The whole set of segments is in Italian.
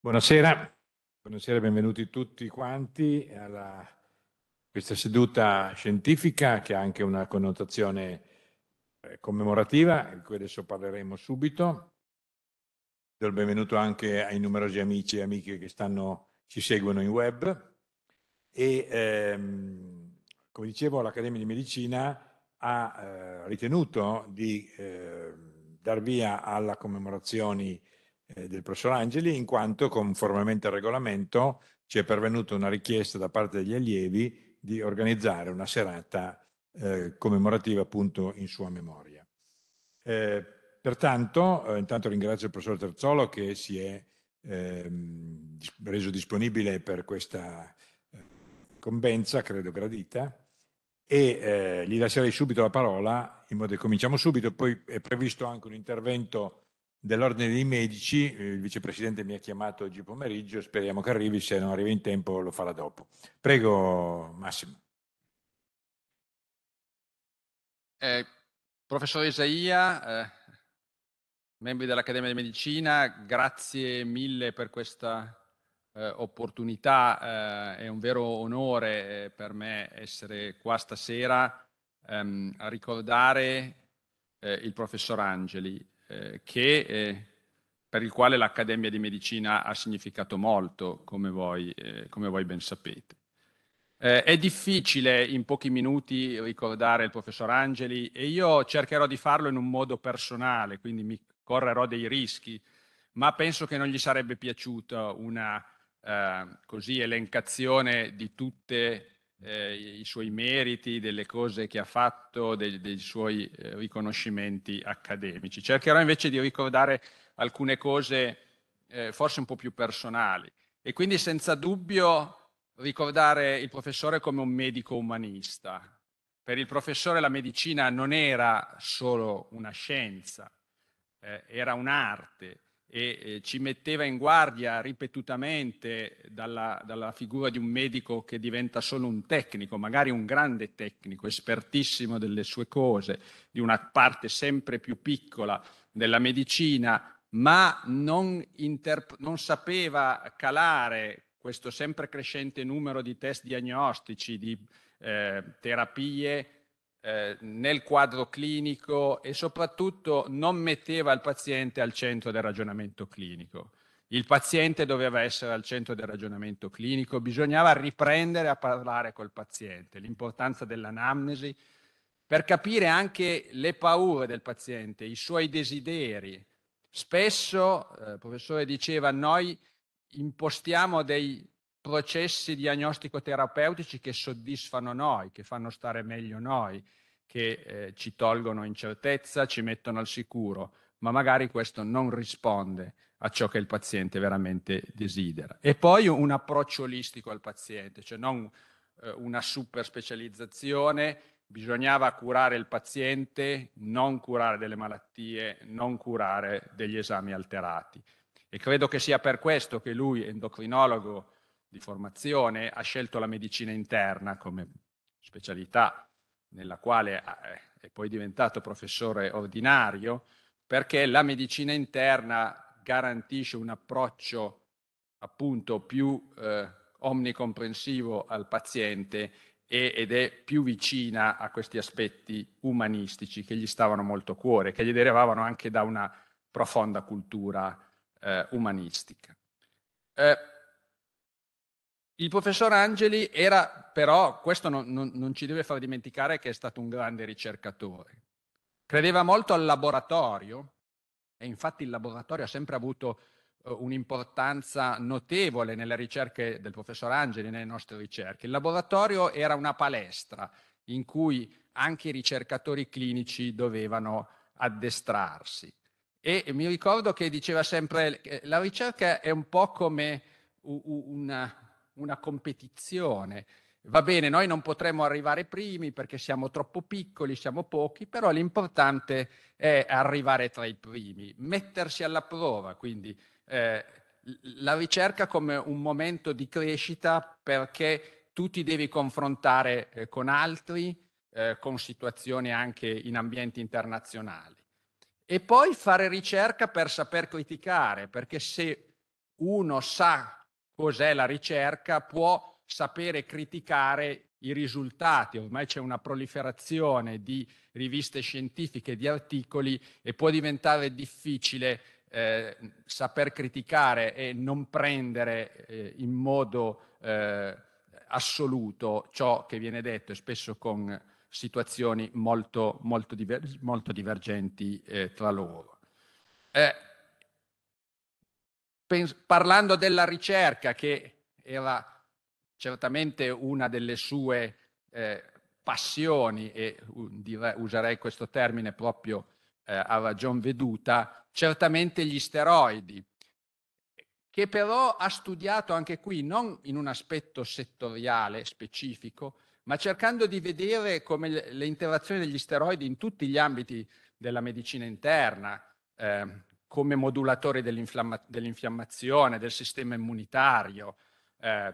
Buonasera, buonasera, benvenuti tutti quanti a questa seduta scientifica che ha anche una connotazione eh, commemorativa, di cui adesso parleremo subito. Do il benvenuto anche ai numerosi amici e amiche che stanno, ci seguono in web. E ehm, come dicevo, l'Accademia di Medicina ha eh, ritenuto di eh, dar via alla commemorazione eh, del professor Angeli, in quanto conformemente al regolamento ci è pervenuta una richiesta da parte degli allievi di organizzare una serata eh, commemorativa appunto in sua memoria. Eh, pertanto, eh, intanto ringrazio il professor Terzolo che si è ehm, reso disponibile per questa eh, convenza, credo gradita, e eh, gli lascerei subito la parola in modo che cominciamo subito. Poi è previsto anche un intervento dell'Ordine dei Medici, eh, il vicepresidente mi ha chiamato oggi pomeriggio, speriamo che arrivi, se non arriva in tempo lo farà dopo. Prego Massimo. Eh, professor Isaia, eh, membri dell'Accademia di Medicina, grazie mille per questa eh, opportunità, eh, è un vero onore eh, per me essere qua stasera ehm, a ricordare il professor Angeli. Eh, che, eh, per il quale l'Accademia di Medicina ha significato molto, come voi, eh, come voi ben sapete. Eh, è difficile in pochi minuti ricordare il professor Angeli e io cercherò di farlo in un modo personale, quindi mi correrò dei rischi, ma penso che non gli sarebbe piaciuta una eh, così elencazione di tutte eh, i suoi meriti, delle cose che ha fatto, dei, dei suoi eh, riconoscimenti accademici. Cercherò invece di ricordare alcune cose eh, forse un po' più personali e quindi senza dubbio ricordare il professore come un medico umanista. Per il professore la medicina non era solo una scienza, eh, era un'arte, e ci metteva in guardia ripetutamente dalla, dalla, figura di un medico che diventa solo un tecnico, magari un grande tecnico, espertissimo delle sue cose, di una parte sempre più piccola della medicina, ma non, interp- non sapeva calare questo sempre crescente numero di test diagnostici, di eh, terapie eh, nel quadro clinico e soprattutto non metteva il paziente al centro del ragionamento clinico. Il paziente doveva essere al centro del ragionamento clinico, bisognava riprendere a parlare col paziente, l'importanza dell'anamnesi per capire anche le paure del paziente, i suoi desideri. Spesso, eh, il professore diceva, noi impostiamo dei processi diagnostico-terapeutici che soddisfano noi, che fanno stare meglio noi, che eh, ci tolgono incertezza, ci mettono al sicuro, ma magari questo non risponde a ciò che il paziente veramente desidera. E poi un approccio olistico al paziente, cioè non eh, una super specializzazione, bisognava curare il paziente, non curare delle malattie, non curare degli esami alterati. E credo che sia per questo che lui, endocrinologo, di formazione, ha scelto la medicina interna come specialità nella quale eh, è poi diventato professore ordinario, perché la medicina interna garantisce un approccio appunto più eh, omnicomprensivo al paziente e, ed è più vicina a questi aspetti umanistici che gli stavano molto a cuore, che gli derivavano anche da una profonda cultura eh, umanistica. Eh, il professor Angeli era però, questo non, non, non, ci deve far dimenticare che è stato un grande ricercatore. Credeva molto al laboratorio e infatti il laboratorio ha sempre avuto eh, un'importanza notevole nelle ricerche del professor Angeli, nelle nostre ricerche. Il laboratorio era una palestra in cui anche i ricercatori clinici dovevano addestrarsi. E mi ricordo che diceva sempre che eh, la ricerca è un po' come una, una competizione. Va bene, noi non potremo arrivare primi perché siamo troppo piccoli, siamo pochi, però l'importante è arrivare tra i primi, mettersi alla prova, quindi eh, la ricerca come un momento di crescita perché tu ti devi confrontare eh, con altri, eh, con situazioni anche in ambienti internazionali. E poi fare ricerca per saper criticare, perché se uno sa cos'è la ricerca, può sapere criticare i risultati. Ormai c'è una proliferazione di riviste scientifiche, di articoli e può diventare difficile eh, saper criticare e non prendere eh, in modo eh, assoluto ciò che viene detto e spesso con situazioni molto, molto, diver- molto divergenti eh, tra loro. Eh, pens- parlando della ricerca, che era certamente una delle sue eh, passioni, e dire, userei questo termine proprio eh, a ragion veduta, certamente gli steroidi, che però ha studiato anche qui non in un aspetto settoriale specifico, ma cercando di vedere come le, interazioni degli steroidi in tutti gli ambiti della medicina interna, eh, come modulatori dell'infiammazione, del sistema immunitario, eh,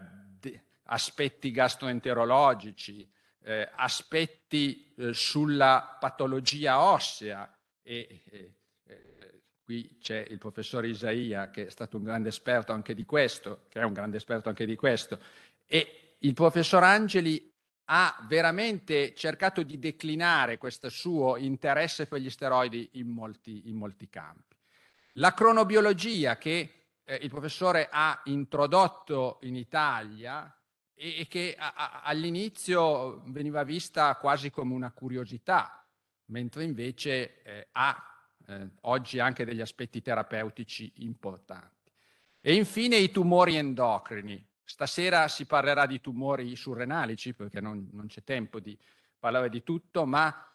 aspetti gastroenterologici, eh, aspetti eh, sulla patologia ossea. E, e, e, eh, qui c'è il professor Isaia che è stato un grande esperto anche di questo, che è un grande esperto anche di questo, e il professor Angeli ha veramente cercato di declinare questo suo interesse per gli steroidi in molti, in molti campi. La cronobiologia che eh, il professore ha introdotto in Italia e, e che a, a, all'inizio veniva vista quasi come una curiosità, mentre invece eh, ha eh, oggi anche degli aspetti terapeutici importanti. E infine i tumori endocrini. Stasera si parlerà di tumori surrenalici perché non, non c'è tempo di parlare di tutto, ma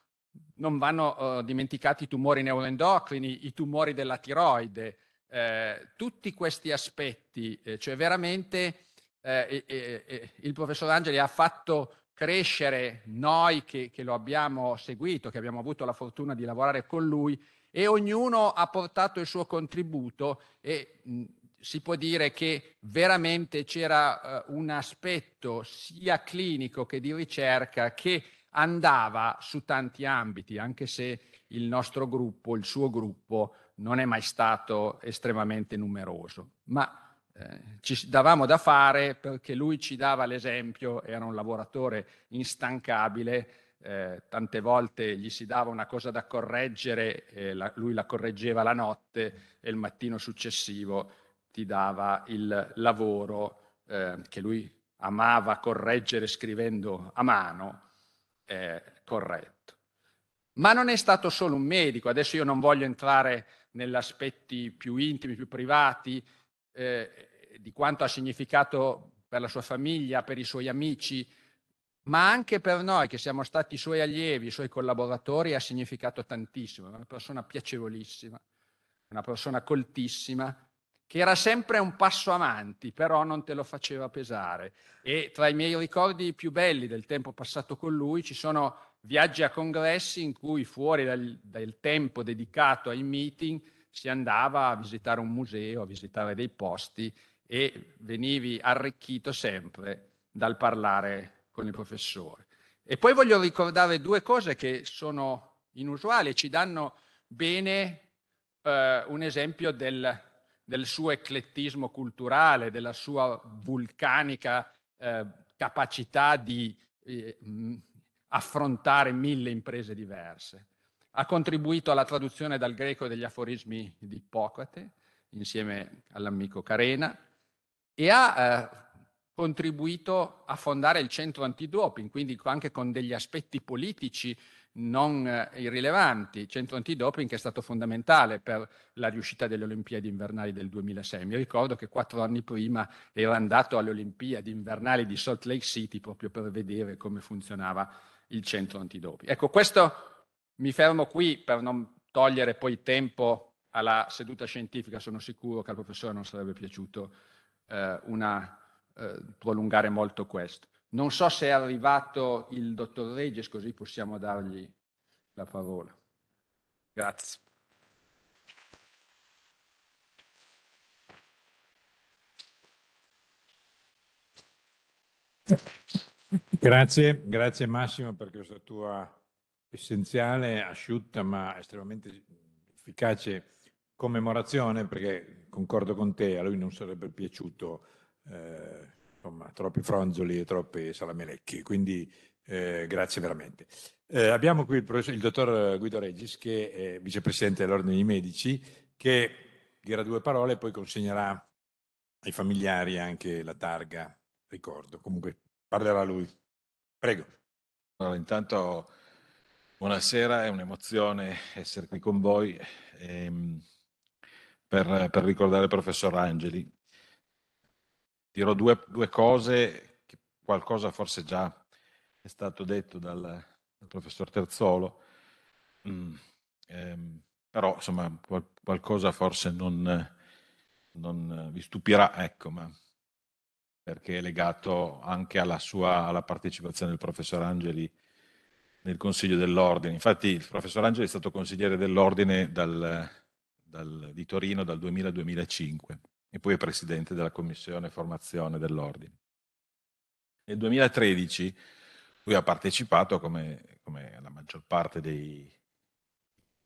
non vanno eh, dimenticati i tumori neuroendocrini, i tumori della tiroide, eh, tutti questi aspetti, eh, cioè veramente eh, il professor Angeli ha fatto crescere noi che, che lo abbiamo seguito, che abbiamo avuto la fortuna di lavorare con lui e ognuno ha portato il suo contributo e mh, si può dire che veramente c'era uh, un aspetto sia clinico che di ricerca che andava su tanti ambiti, anche se il nostro gruppo, il suo gruppo, non è mai stato estremamente numeroso. Ma eh, ci davamo da fare perché lui ci dava l'esempio, era un lavoratore instancabile, eh, tante volte gli si dava una cosa da correggere, e la, lui la correggeva la notte e il mattino successivo ti dava il lavoro eh, che lui amava correggere scrivendo a mano eh, corretto. Ma non è stato solo un medico, adesso io non voglio entrare negli aspetti più intimi, più privati, eh, di quanto ha significato per la sua famiglia, per i suoi amici, ma anche per noi che siamo stati i suoi allievi, i suoi collaboratori, ha significato tantissimo. È una persona piacevolissima, una persona coltissima, che era sempre un passo avanti, però non te lo faceva pesare. E tra i miei ricordi più belli del tempo passato con lui ci sono viaggi a congressi in cui fuori dal, dal tempo dedicato ai meeting si andava a visitare un museo, a visitare dei posti e venivi arricchito sempre dal parlare con il professore. E poi voglio ricordare due cose che sono inusuali e ci danno bene eh, un esempio del del suo eclettismo culturale, della sua vulcanica eh, capacità di eh, mm, affrontare mille imprese diverse. Ha contribuito alla traduzione dal greco degli aforismi di Ippocrate, insieme all'amico Carena, e ha eh, contribuito a fondare il centro antidoping, quindi anche con degli aspetti politici non eh, irrilevanti, centro antidoping che è stato fondamentale per la riuscita delle Olimpiadi invernali del 2006. Mi ricordo che quattro anni prima era andato alle Olimpiadi invernali di Salt Lake City proprio per vedere come funzionava il centro antidoping. Ecco, questo mi fermo qui per non togliere poi tempo alla seduta scientifica, sono sicuro che al professore non sarebbe piaciuto eh, una, eh, prolungare molto questo. Non so se è arrivato il dottor Regis, così possiamo dargli la parola. Grazie. Grazie, grazie Massimo per questa tua essenziale, asciutta ma estremamente efficace commemorazione perché concordo con te, a lui non sarebbe piaciuto eh, insomma, troppi fronzoli e troppi salamelecchi, quindi eh, grazie veramente. Eh, abbiamo qui il, il, dottor Guido Regis, che è vicepresidente dell'Ordine dei Medici, che dirà due parole e poi consegnerà ai familiari anche la targa, ricordo. Comunque parlerà lui. Prego. Allora, intanto buonasera, è un'emozione essere qui con voi ehm, per, per ricordare il professor Angeli, dirò due, due cose, qualcosa forse già è stato detto dal, dal professor Terzolo, mm, ehm, però insomma qual, qualcosa forse non, non, vi stupirà, ecco, ma perché è legato anche alla, sua, alla partecipazione del professor Angeli nel Consiglio dell'Ordine. Infatti il professor Angeli è stato consigliere dell'Ordine dal, dal, di Torino dal 2000 al 2005 e poi è presidente della Commissione Formazione dell'Ordine. Nel 2013 lui ha partecipato, come, come la maggior parte dei,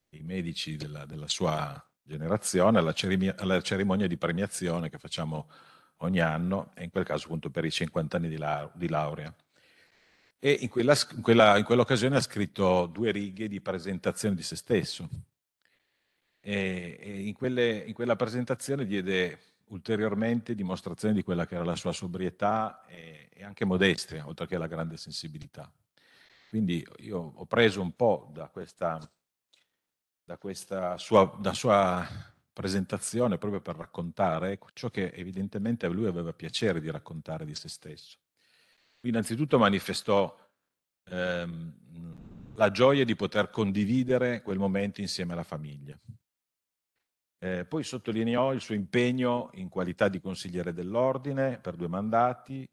dei medici della, della, sua generazione, alla cerimonia, alla cerimonia di premiazione che facciamo ogni anno, e in quel caso appunto per i 50 anni di, la, di laurea. E in, quella, in, quella, in, quell'occasione ha scritto due righe di presentazione di se stesso. E, e in, quelle, in, quella presentazione diede ulteriormente dimostrazione di quella che era la sua sobrietà e, e anche modestia, oltre che la grande sensibilità. Quindi io ho preso un po' da questa, da questa sua, da sua presentazione proprio per raccontare ciò che evidentemente a lui aveva piacere di raccontare di se stesso. Innanzitutto manifestò ehm, la gioia di poter condividere quel momento insieme alla famiglia. Eh, poi sottolineò il suo impegno in qualità di consigliere dell'ordine per due mandati,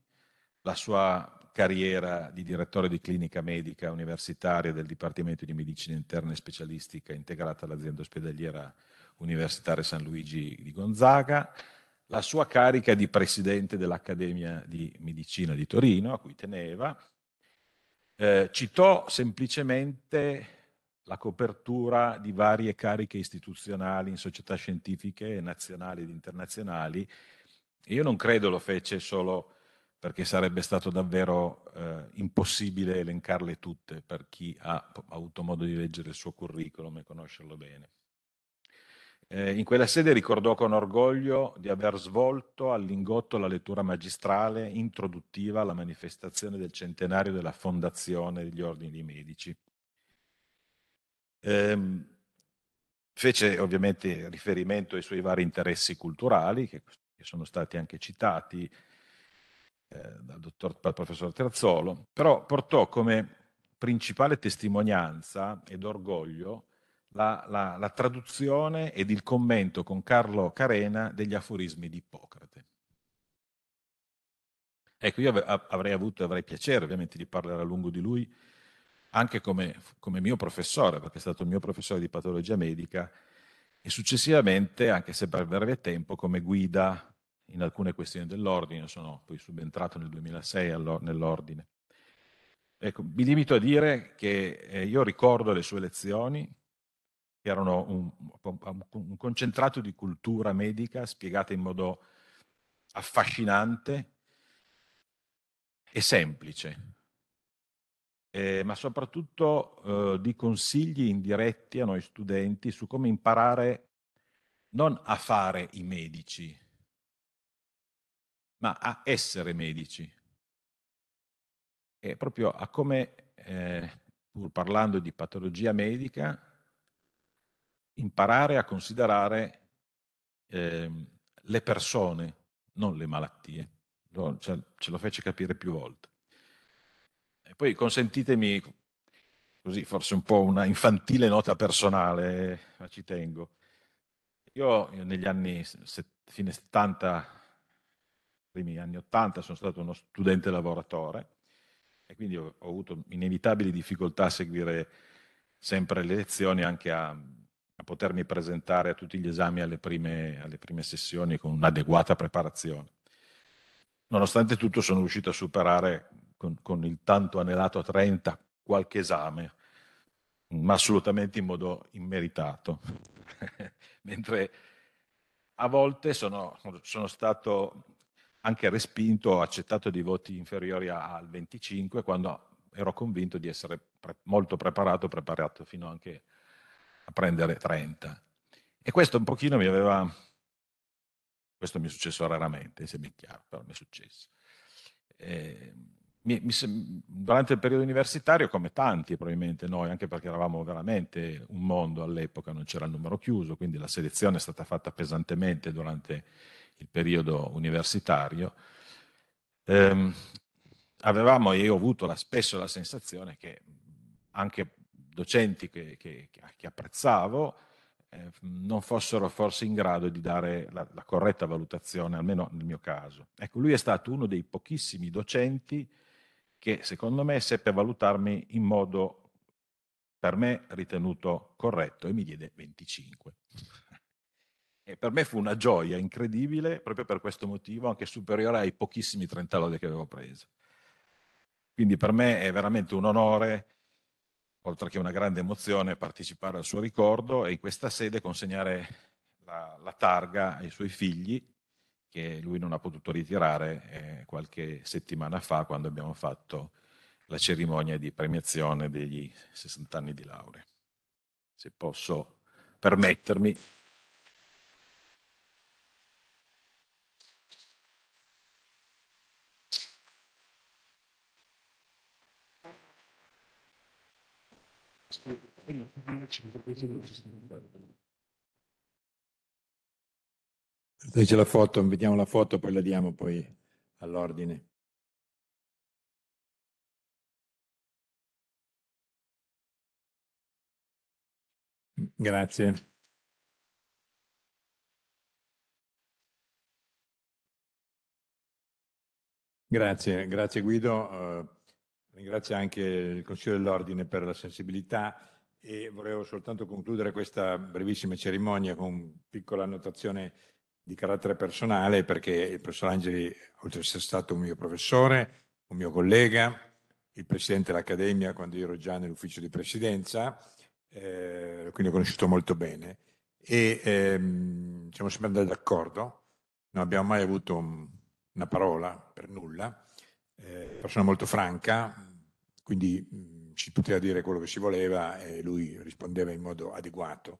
la sua carriera di direttore di clinica medica universitaria del Dipartimento di Medicina Interna e Specialistica integrata all'azienda ospedaliera universitaria San Luigi di Gonzaga, la sua carica di presidente dell'Accademia di Medicina di Torino, a cui teneva, eh, citò semplicemente la copertura di varie cariche istituzionali in società scientifiche nazionali ed internazionali. Io non credo lo fece solo perché sarebbe stato davvero eh, impossibile elencarle tutte per chi ha, ha, avuto modo di leggere il suo curriculum e conoscerlo bene. Eh, in quella sede ricordò con orgoglio di aver svolto all'ingotto la lettura magistrale introduttiva alla manifestazione del centenario della fondazione degli ordini dei medici Ehm, fece ovviamente riferimento ai suoi vari interessi culturali, che, che sono stati anche citati eh, dal, dottor, dal professor Terzolo, però portò come principale testimonianza ed orgoglio la, la, la, traduzione ed il commento con Carlo Carena degli aforismi di Ippocrate. Ecco, io avrei avuto, avrei piacere ovviamente di parlare a lungo di lui, anche come, come mio professore, perché è stato il mio professore di patologia medica, e successivamente, anche se per breve tempo, come guida in alcune questioni dell'ordine, sono poi subentrato nel 2006 nell'ordine. Ecco, mi limito a dire che eh, io ricordo le sue lezioni, che erano un, un concentrato di cultura medica spiegata in modo affascinante e semplice, eh, ma soprattutto eh, di consigli indiretti a noi studenti su come imparare non a fare i medici, ma a essere medici. E proprio a come, eh, pur parlando di patologia medica, imparare a considerare ehm, le persone, non le malattie. Cioè, ce lo fece capire più volte. E poi consentitemi, così forse un po' una infantile nota personale, ma ci tengo. Io, negli anni fine 70, primi anni 80, sono stato uno studente lavoratore e quindi ho, ho avuto inevitabili difficoltà a seguire sempre le lezioni, anche a, a potermi presentare a tutti gli esami alle prime, alle prime sessioni con un'adeguata preparazione. Nonostante tutto sono riuscito a superare con, con il tanto anelato a 30 qualche esame, ma assolutamente in modo immeritato. Mentre a volte sono, sono, stato anche respinto, ho accettato dei voti inferiori al 25 quando ero convinto di essere pre- molto preparato, preparato fino anche a prendere 30. E questo un pochino mi aveva, questo mi è successo raramente, se mi è chiaro, però mi è successo. E ehm, mi, mi, durante il periodo universitario, come tanti probabilmente noi, anche perché eravamo veramente un mondo all'epoca, non c'era il numero chiuso, quindi la selezione è stata fatta pesantemente durante il periodo universitario, ehm, avevamo, e ho avuto la, spesso la sensazione che anche docenti che, che, che apprezzavo eh, non fossero forse in grado di dare la, la corretta valutazione, almeno nel mio caso. Ecco, lui è stato uno dei pochissimi docenti che secondo me seppe valutarmi in modo per me ritenuto corretto e mi diede 25. E per me fu una gioia incredibile, proprio per questo motivo, anche superiore ai pochissimi 30 lode che avevo preso. Quindi per me è veramente un onore, oltre che una grande emozione, partecipare al suo ricordo e in questa sede consegnare la, la targa ai suoi figli, che lui non ha potuto ritirare eh, qualche settimana fa quando abbiamo fatto la cerimonia di premiazione degli 60 anni di laurea. Se posso permettermi. Sì. Se la foto, vediamo la foto, poi la diamo poi all'ordine. Grazie. Grazie, grazie Guido. Eh, ringrazio anche il Consiglio dell'Ordine per la sensibilità e volevo soltanto concludere questa brevissima cerimonia con una piccola annotazione di carattere personale perché il professor Angeli, oltre ad essere stato un mio professore, un mio collega, il presidente dell'Accademia quando io ero già nell'ufficio di presidenza, eh, quindi ho conosciuto molto bene e ehm, siamo sempre andati d'accordo, non abbiamo mai avuto un, una parola per nulla, eh, persona molto franca, quindi mh, mm, si poteva dire quello che si voleva e lui rispondeva in modo adeguato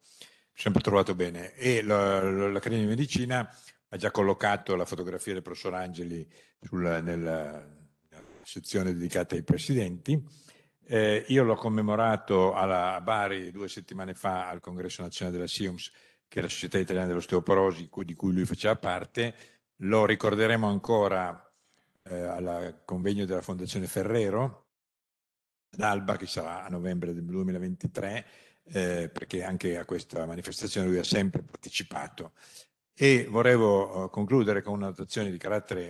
sempre trovato bene e l'Accademia di Medicina ha già collocato la fotografia del professor Angeli sulla, nella, sezione dedicata ai presidenti. Eh, io l'ho commemorato alla, a Bari due settimane fa al congresso nazionale della SIUMS, che è la Società Italiana dell'Osteoporosi, di cui lui faceva parte. Lo ricorderemo ancora eh, al convegno della Fondazione Ferrero ad Alba, che sarà a novembre del 2023 eh, perché anche a questa manifestazione lui ha sempre partecipato. E volevo eh, concludere con una notazione di carattere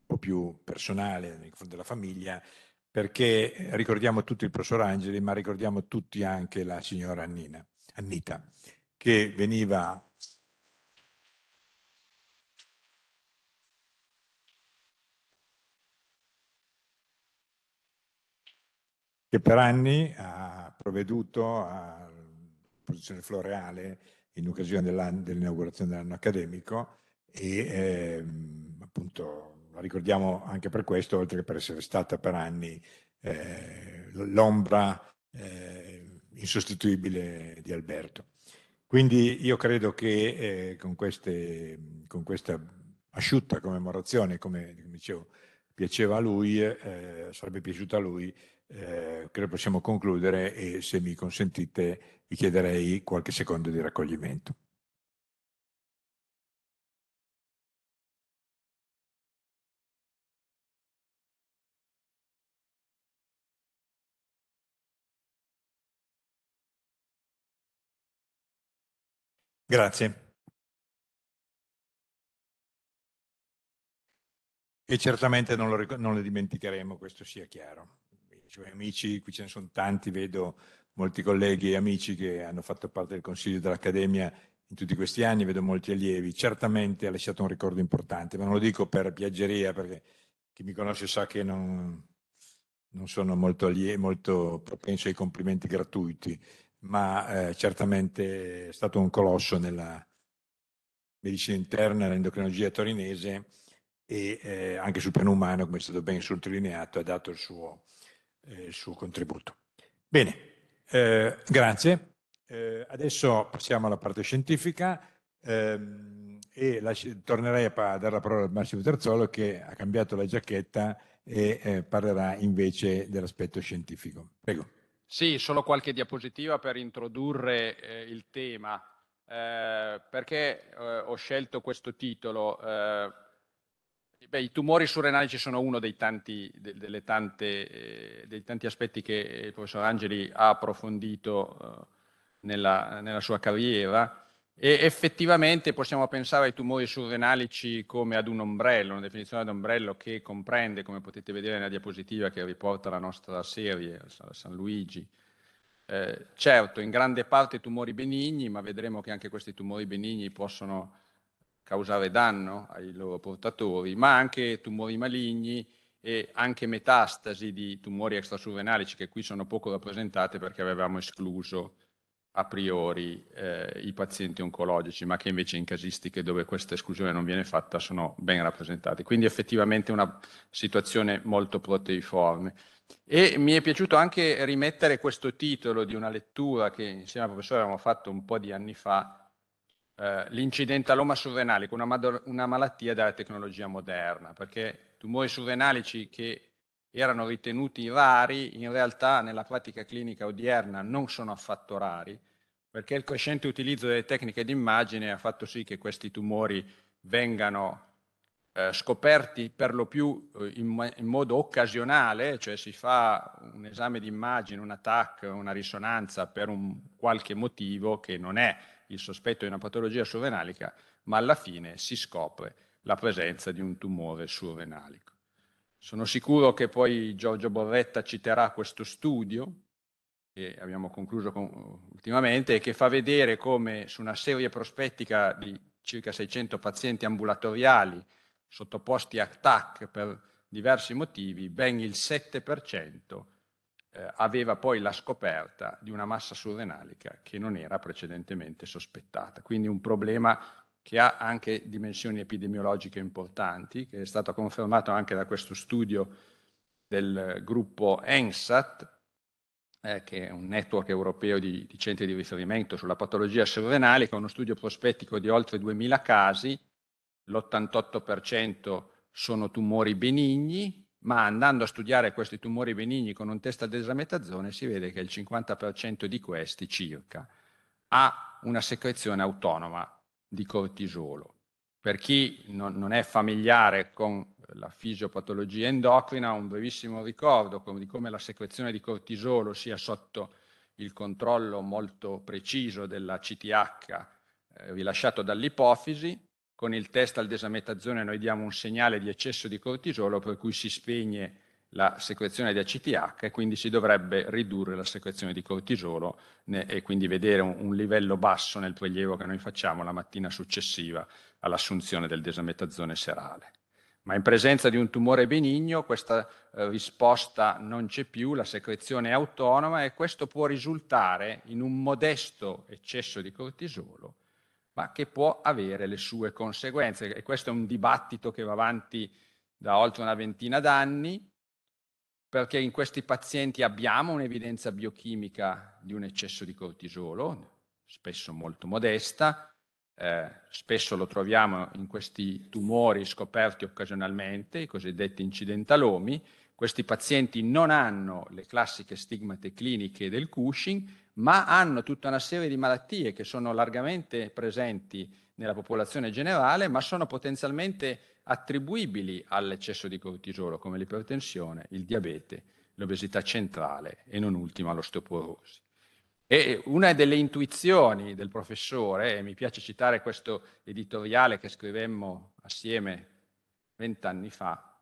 un po' più personale nei confronti della famiglia, perché eh, ricordiamo tutti il professor Angeli, ma ricordiamo tutti anche la signora Annina, Annita, che veniva che per anni ha provveduto a posizione floreale in occasione dell'inaugurazione dell'anno accademico e ehm, appunto la ricordiamo anche per questo, oltre che per essere stata per anni eh, l'ombra eh, insostituibile di Alberto. Quindi io credo che eh, con, queste, con, questa asciutta commemorazione, come, come dicevo, piaceva a lui, eh, eh sarebbe piaciuto a lui, eh, credo possiamo concludere e se mi consentite vi chiederei qualche secondo di raccoglimento. Grazie. E certamente non lo, non lo dimenticheremo, questo sia chiaro. Cioè, amici, qui ce ne sono tanti, vedo molti colleghi e amici che hanno fatto parte del Consiglio dell'Accademia in tutti questi anni, vedo molti allievi, certamente ha lasciato un ricordo importante, ma non lo dico per piaggeria, perché chi mi conosce sa che non, non sono molto, allievi, molto propenso ai complimenti gratuiti, ma eh, certamente è stato un colosso nella medicina interna, nell'endocrinologia torinese e eh, anche sul piano umano, come è stato ben sottolineato, ha dato il suo, eh, il suo contributo. Bene, eh, grazie. Eh, adesso passiamo alla parte scientifica ehm, e la, tornerei a, a dare la parola a Massimo Terzolo che ha cambiato la giacchetta e eh, parlerà invece dell'aspetto scientifico. Prego. Sì, solo qualche diapositiva per introdurre eh, il tema, perché ho scelto questo titolo Beh, I tumori surrenali ci sono uno dei tanti, de, tante, eh, dei tanti, aspetti che il professor Angeli ha approfondito eh, nella, nella, sua carriera e effettivamente possiamo pensare ai tumori surrenalici come ad un ombrello, una definizione ad ombrello che comprende, come potete vedere nella diapositiva che riporta la nostra serie, San Luigi, eh, certo in grande parte tumori benigni, ma vedremo che anche questi tumori benigni possono causare danno ai loro portatori, ma anche tumori maligni e anche metastasi di tumori extrasurrenalici che qui sono poco rappresentate perché avevamo escluso a priori eh, i pazienti oncologici, ma che invece in casistiche dove questa esclusione non viene fatta sono ben rappresentati. Quindi effettivamente una situazione molto proteiforme. E mi è piaciuto anche rimettere questo titolo di una lettura che insieme al professore avevamo fatto un po' di anni fa eh, l'incidente a Loma surrenale con una, una, malattia della tecnologia moderna, perché tumori surrenalici che erano ritenuti rari, in realtà nella pratica clinica odierna non sono affatto rari, perché il crescente utilizzo delle tecniche d'immagine ha fatto sì che questi tumori vengano eh, scoperti per lo più eh, in, in, modo occasionale, cioè si fa un esame di immagine, un attacco, una risonanza per un qualche motivo che non è il sospetto di una patologia surrenalica, ma alla fine si scopre la presenza di un tumore surrenalico. Sono sicuro che poi Giorgio Borretta citerà questo studio, che abbiamo concluso con, ultimamente, che fa vedere come su una serie prospettica di circa 600 pazienti ambulatoriali sottoposti a TAC per diversi motivi, ben il 7% eh, aveva poi la scoperta di una massa surrenalica che non era precedentemente sospettata. Quindi un problema che ha anche dimensioni epidemiologiche importanti, che è stato confermato anche da questo studio del gruppo ENSAT, eh, che è un network europeo di, di centri di riferimento sulla patologia surrenalica, uno studio prospettico di oltre 2000 casi, l'88% sono tumori benigni, ma andando a studiare questi tumori benigni con un test ad esametazone si vede che il 50% di questi circa ha una secrezione autonoma di cortisolo. Per chi non, non è familiare con la fisiopatologia endocrina, un brevissimo ricordo di come la secrezione di cortisolo sia sotto il controllo molto preciso della CTH eh, rilasciato dall'ipofisi, con il test al desametazone noi diamo un segnale di eccesso di cortisolo per cui si spegne la secrezione di ACTH e quindi si dovrebbe ridurre la secrezione di cortisolo e quindi vedere un, un livello basso nel prelievo che noi facciamo la mattina successiva all'assunzione del desametazone serale. Ma in presenza di un tumore benigno questa eh, risposta non c'è più, la secrezione è autonoma e questo può risultare in un modesto eccesso di cortisolo ma che può avere le sue conseguenze. E questo è un dibattito che va avanti da oltre una ventina d'anni, perché in questi pazienti abbiamo un'evidenza biochimica di un eccesso di cortisolo, spesso molto modesta, eh, spesso lo troviamo in questi tumori scoperti occasionalmente, i cosiddetti incidentalomi, questi pazienti non hanno le classiche stigmate cliniche del Cushing, ma hanno tutta una serie di malattie che sono largamente presenti nella popolazione generale, ma sono potenzialmente attribuibili all'eccesso di cortisolo, come l'ipertensione, il diabete, l'obesità centrale e non ultima l'osteoporosi. E una delle intuizioni del professore, e mi piace citare questo editoriale che scrivemmo assieme vent'anni fa,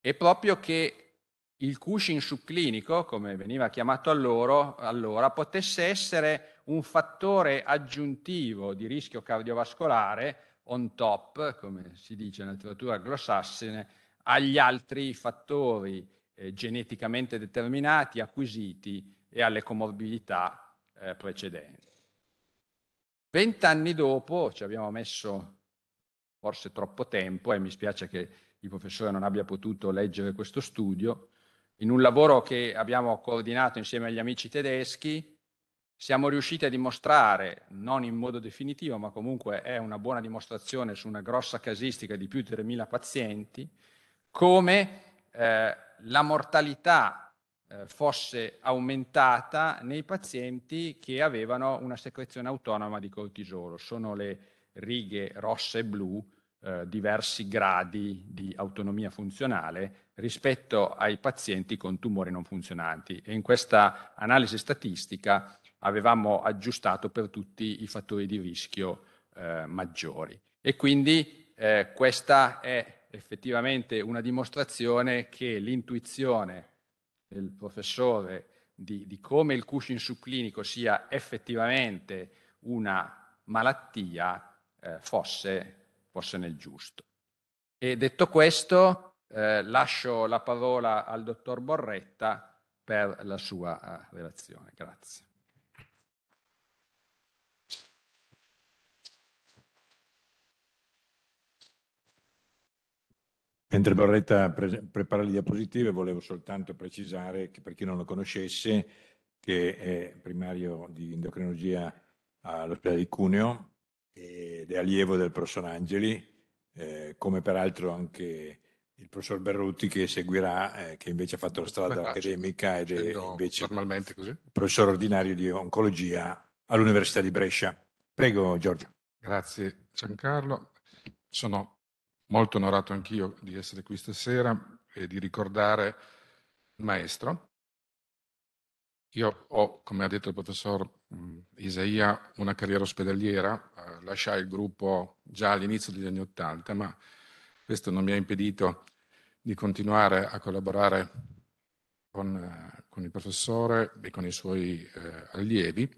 è proprio che il Cushing subclinico, come veniva chiamato allora, allora, potesse essere un fattore aggiuntivo di rischio cardiovascolare on top, come si dice nella letteratura anglosassone, agli altri fattori eh, geneticamente determinati, acquisiti e alle comorbidità eh, precedenti. Vent'anni dopo, ci abbiamo messo forse troppo tempo e mi spiace che il professore non abbia potuto leggere questo studio, in un lavoro che abbiamo coordinato insieme agli amici tedeschi, siamo riusciti a dimostrare, non in modo definitivo, ma comunque è una buona dimostrazione su una grossa casistica di più di 3.000 pazienti, come eh, la mortalità eh, fosse aumentata nei pazienti che avevano una secrezione autonoma di cortisolo. Sono le righe rosse e blu eh, diversi gradi di autonomia funzionale rispetto ai pazienti con tumori non funzionanti e in questa analisi statistica avevamo aggiustato per tutti i fattori di rischio eh, maggiori. E quindi eh, questa è effettivamente una dimostrazione che l'intuizione del professore di, di come il Cushing subclinico sia effettivamente una malattia eh, fosse fosse nel giusto. E detto questo, eh, lascio la parola al dottor Borretta per la sua eh, relazione. Grazie. Mentre Borretta pre prepara le diapositive, volevo soltanto precisare che per chi non lo conoscesse, che è primario di endocrinologia all'ospedale di Cuneo, ed è allievo del professor Angeli, eh, come peraltro anche il professor Berruti che seguirà, eh, che invece ha fatto la strada Beh, accademica ed è invece normalmente così. professor ordinario di oncologia all'Università di Brescia. Prego Giorgio. Grazie Giancarlo, sono molto onorato anch'io di essere qui stasera e di ricordare il maestro. Io ho, come ha detto il professor Mm, Isaia una carriera ospedaliera, eh, lasciai il gruppo già all'inizio degli anni Ottanta, ma questo non mi ha impedito di continuare a collaborare con, eh, con il professore e con i suoi eh, allievi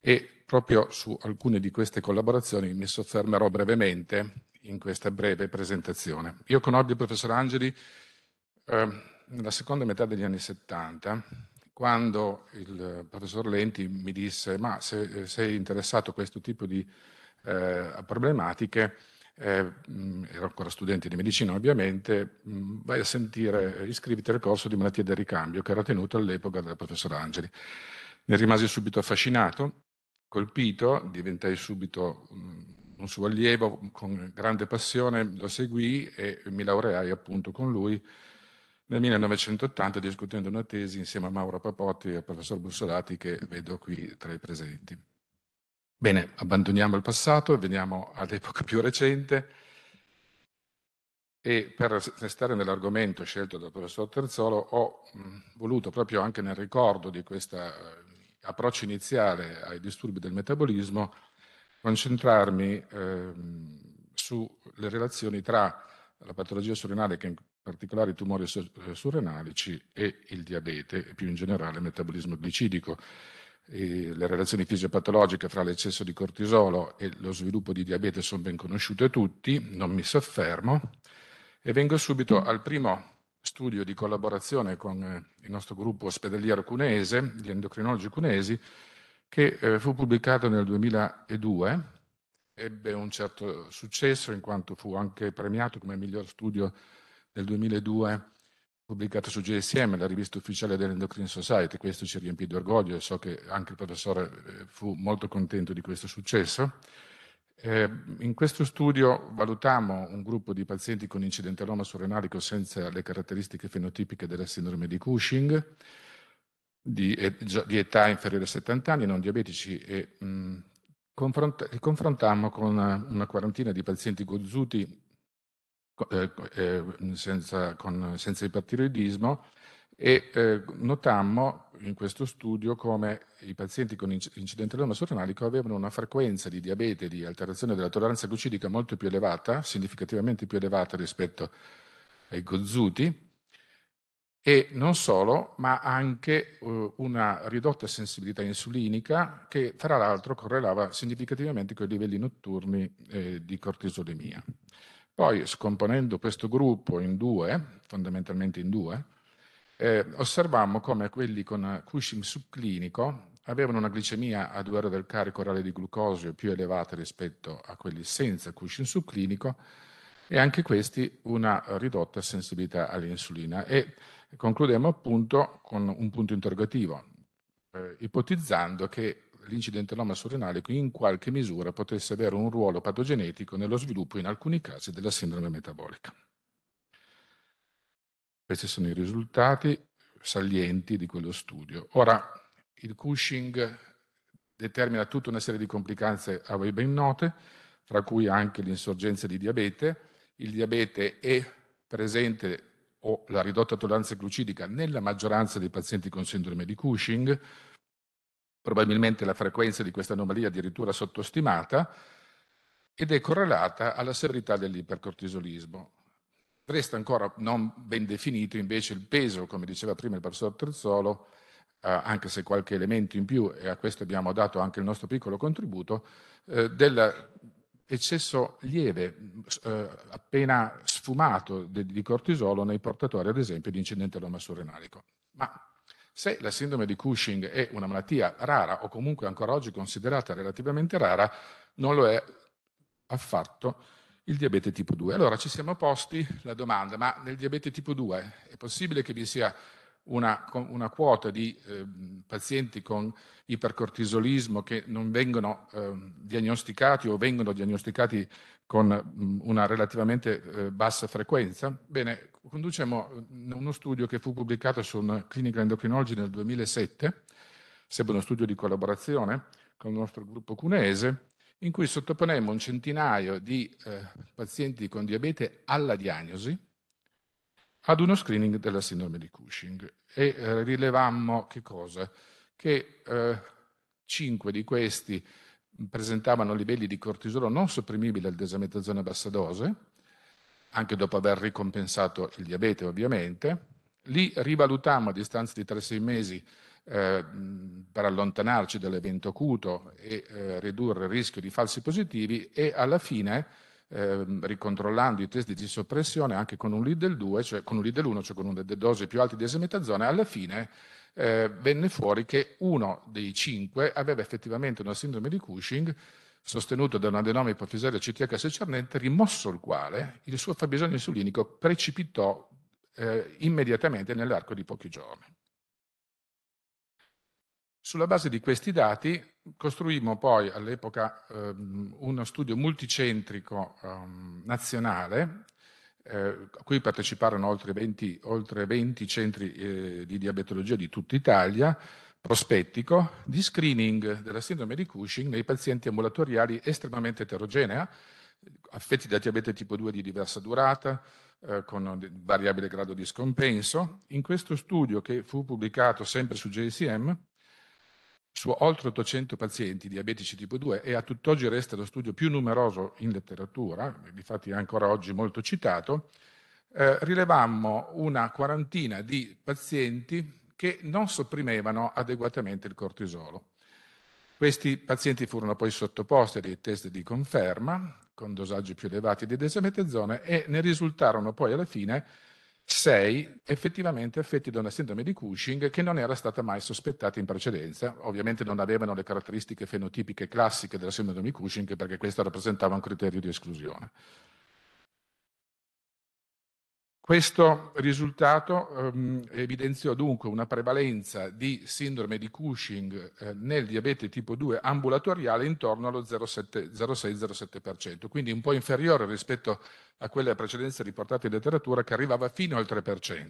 e proprio su alcune di queste collaborazioni mi soffermerò brevemente in questa breve presentazione. Io conobbi il professor Angeli eh, nella seconda metà degli anni 70 quando il eh, professor Lenti mi disse ma se eh, sei interessato a questo tipo di eh, problematiche, eh, mm, ero ancora studente di medicina ovviamente, mh, mm, vai a sentire, eh, iscriviti al corso di malattie del ricambio che era tenuto all'epoca dal professor Angeli. Ne rimasi subito affascinato, colpito, diventai subito mh, mm, un suo allievo, con grande passione lo seguì e mi laureai appunto con lui nel 1980 discutendo una tesi insieme a Mauro Papotti e al professor Bussolati che vedo qui tra i presenti. Bene, abbandoniamo il passato e veniamo all'epoca più recente e per restare nell'argomento scelto dal professor Terzolo ho mm, voluto proprio anche nel ricordo di questo eh, approccio iniziale ai disturbi del metabolismo concentrarmi eh, sulle relazioni tra la patologia surrenale che particolari tumori eh, surrenalici e il diabete e più in generale il metabolismo glicidico. E le relazioni fisiopatologiche fra l'eccesso di cortisolo e lo sviluppo di diabete sono ben conosciute a tutti, non mi soffermo e vengo subito al primo studio di collaborazione con eh, il nostro gruppo ospedaliero cuneese, gli endocrinologi cunesi, che eh, fu pubblicato nel 2002, ebbe un certo successo in quanto fu anche premiato come miglior studio del 2002 pubblicato su GSM, la rivista ufficiale dell'Endocrine Society, questo ci riempì di orgoglio e so che anche il professore eh, fu molto contento di questo successo. Eh, in questo studio valutammo un gruppo di pazienti con incidente incidenteroma surrenalico senza le caratteristiche fenotipiche della sindrome di Cushing, di, di età inferiore a 70 anni, non diabetici, e mh, mm, confront- li confrontammo con una quarantina di pazienti gozzuti eh, eh, senza, con, senza, il e eh, notammo in questo studio come i pazienti con incidente lomasotonalico avevano una frequenza di diabete di alterazione della tolleranza glucidica molto più elevata, significativamente più elevata rispetto ai gozzuti, e non solo, ma anche eh, una ridotta sensibilità insulinica che tra l'altro correlava significativamente con i livelli notturni eh, di cortisolemia. Poi, scomponendo questo gruppo in due, fondamentalmente in due, eh, osservammo come quelli con Cushing subclinico avevano una glicemia a due ore del carico orale di glucosio più elevata rispetto a quelli senza Cushing subclinico e anche questi una ridotta sensibilità all'insulina. E concludiamo appunto con un punto interrogativo, eh, ipotizzando che l'incidente loma surrenale in qualche misura potesse avere un ruolo patogenetico nello sviluppo in alcuni casi della sindrome metabolica. Questi sono i risultati salienti di quello studio. Ora, il Cushing determina tutta una serie di complicanze a voi ben note, tra cui anche l'insorgenza di diabete. Il diabete è presente o la ridotta tolleranza glucidica nella maggioranza dei pazienti con sindrome di Cushing, probabilmente la frequenza di questa anomalia addirittura sottostimata, ed è correlata alla severità dell'ipercortisolismo. Resta ancora non ben definito invece il peso, come diceva prima il professor Terzolo, eh, anche se qualche elemento in più, e a questo abbiamo dato anche il nostro piccolo contributo, eh, dell'eccesso lieve, eh, appena sfumato di, cortisolo nei portatori, ad esempio, di incidente lomasurrenalico. Ma se la sindrome di Cushing è una malattia rara o comunque ancora oggi considerata relativamente rara, non lo è affatto il diabete tipo 2. Allora ci siamo posti la domanda, ma nel diabete tipo 2 è possibile che vi sia una, una quota di eh, pazienti con ipercortisolismo che non vengono eh, diagnosticati o vengono diagnosticati con una relativamente eh, bassa frequenza. Bene, conduciamo uno studio che fu pubblicato su una clinica endocrinology nel 2007, sempre uno studio di collaborazione con il nostro gruppo cuneese, in cui sottoponemmo un centinaio di eh, pazienti con diabete alla diagnosi ad uno screening della sindrome di Cushing e eh, rilevammo che cosa? Che eh, 5 di questi presentavano livelli di cortisolo non sopprimibili al desametazone a bassa dose, anche dopo aver ricompensato il diabete ovviamente. Li rivalutammo a distanza di 3-6 mesi eh, per allontanarci dall'evento acuto e eh, ridurre il rischio di falsi positivi e alla fine, eh, ricontrollando i test di soppressione anche con un lead del 2, cioè con un lead del 1, cioè con una delle dosi più alte di esametazone, alla fine eh, venne fuori che uno dei cinque aveva effettivamente una sindrome di Cushing sostenuto da un adenoma ipofisario CTH secernente, rimosso il quale il suo fabbisogno insulinico precipitò eh, immediatamente nell'arco di pochi giorni. Sulla base di questi dati costruimmo poi all'epoca ehm, uno studio multicentrico ehm, nazionale eh, a cui parteciparono oltre 20, oltre 20 centri eh, di diabetologia di tutta Italia, prospettico, di screening della sindrome di Cushing nei pazienti ambulatoriali estremamente eterogenea, affetti da diabete tipo 2 di diversa durata, eh, con variabile grado di scompenso. In questo studio, che fu pubblicato sempre su JCM, su oltre 800 pazienti diabetici tipo 2 e a tutt'oggi resta lo studio più numeroso in letteratura, infatti è ancora oggi molto citato, eh, rilevammo una quarantina di pazienti che non sopprimevano adeguatamente il cortisolo. Questi pazienti furono poi sottoposti a dei test di conferma con dosaggi più elevati di desametazone e ne risultarono poi alla fine 6 effettivamente affetti da una sindrome di Cushing che non era stata mai sospettata in precedenza. Ovviamente non avevano le caratteristiche fenotipiche classiche della sindrome di Cushing perché questa rappresentava un criterio di esclusione. Questo risultato ehm, evidenziò dunque una prevalenza di sindrome di Cushing eh, nel diabete tipo 2 ambulatoriale intorno allo 0,6-0,7%, quindi un po' inferiore rispetto a a quelle precedenze riportate in letteratura che arrivava fino al 3%,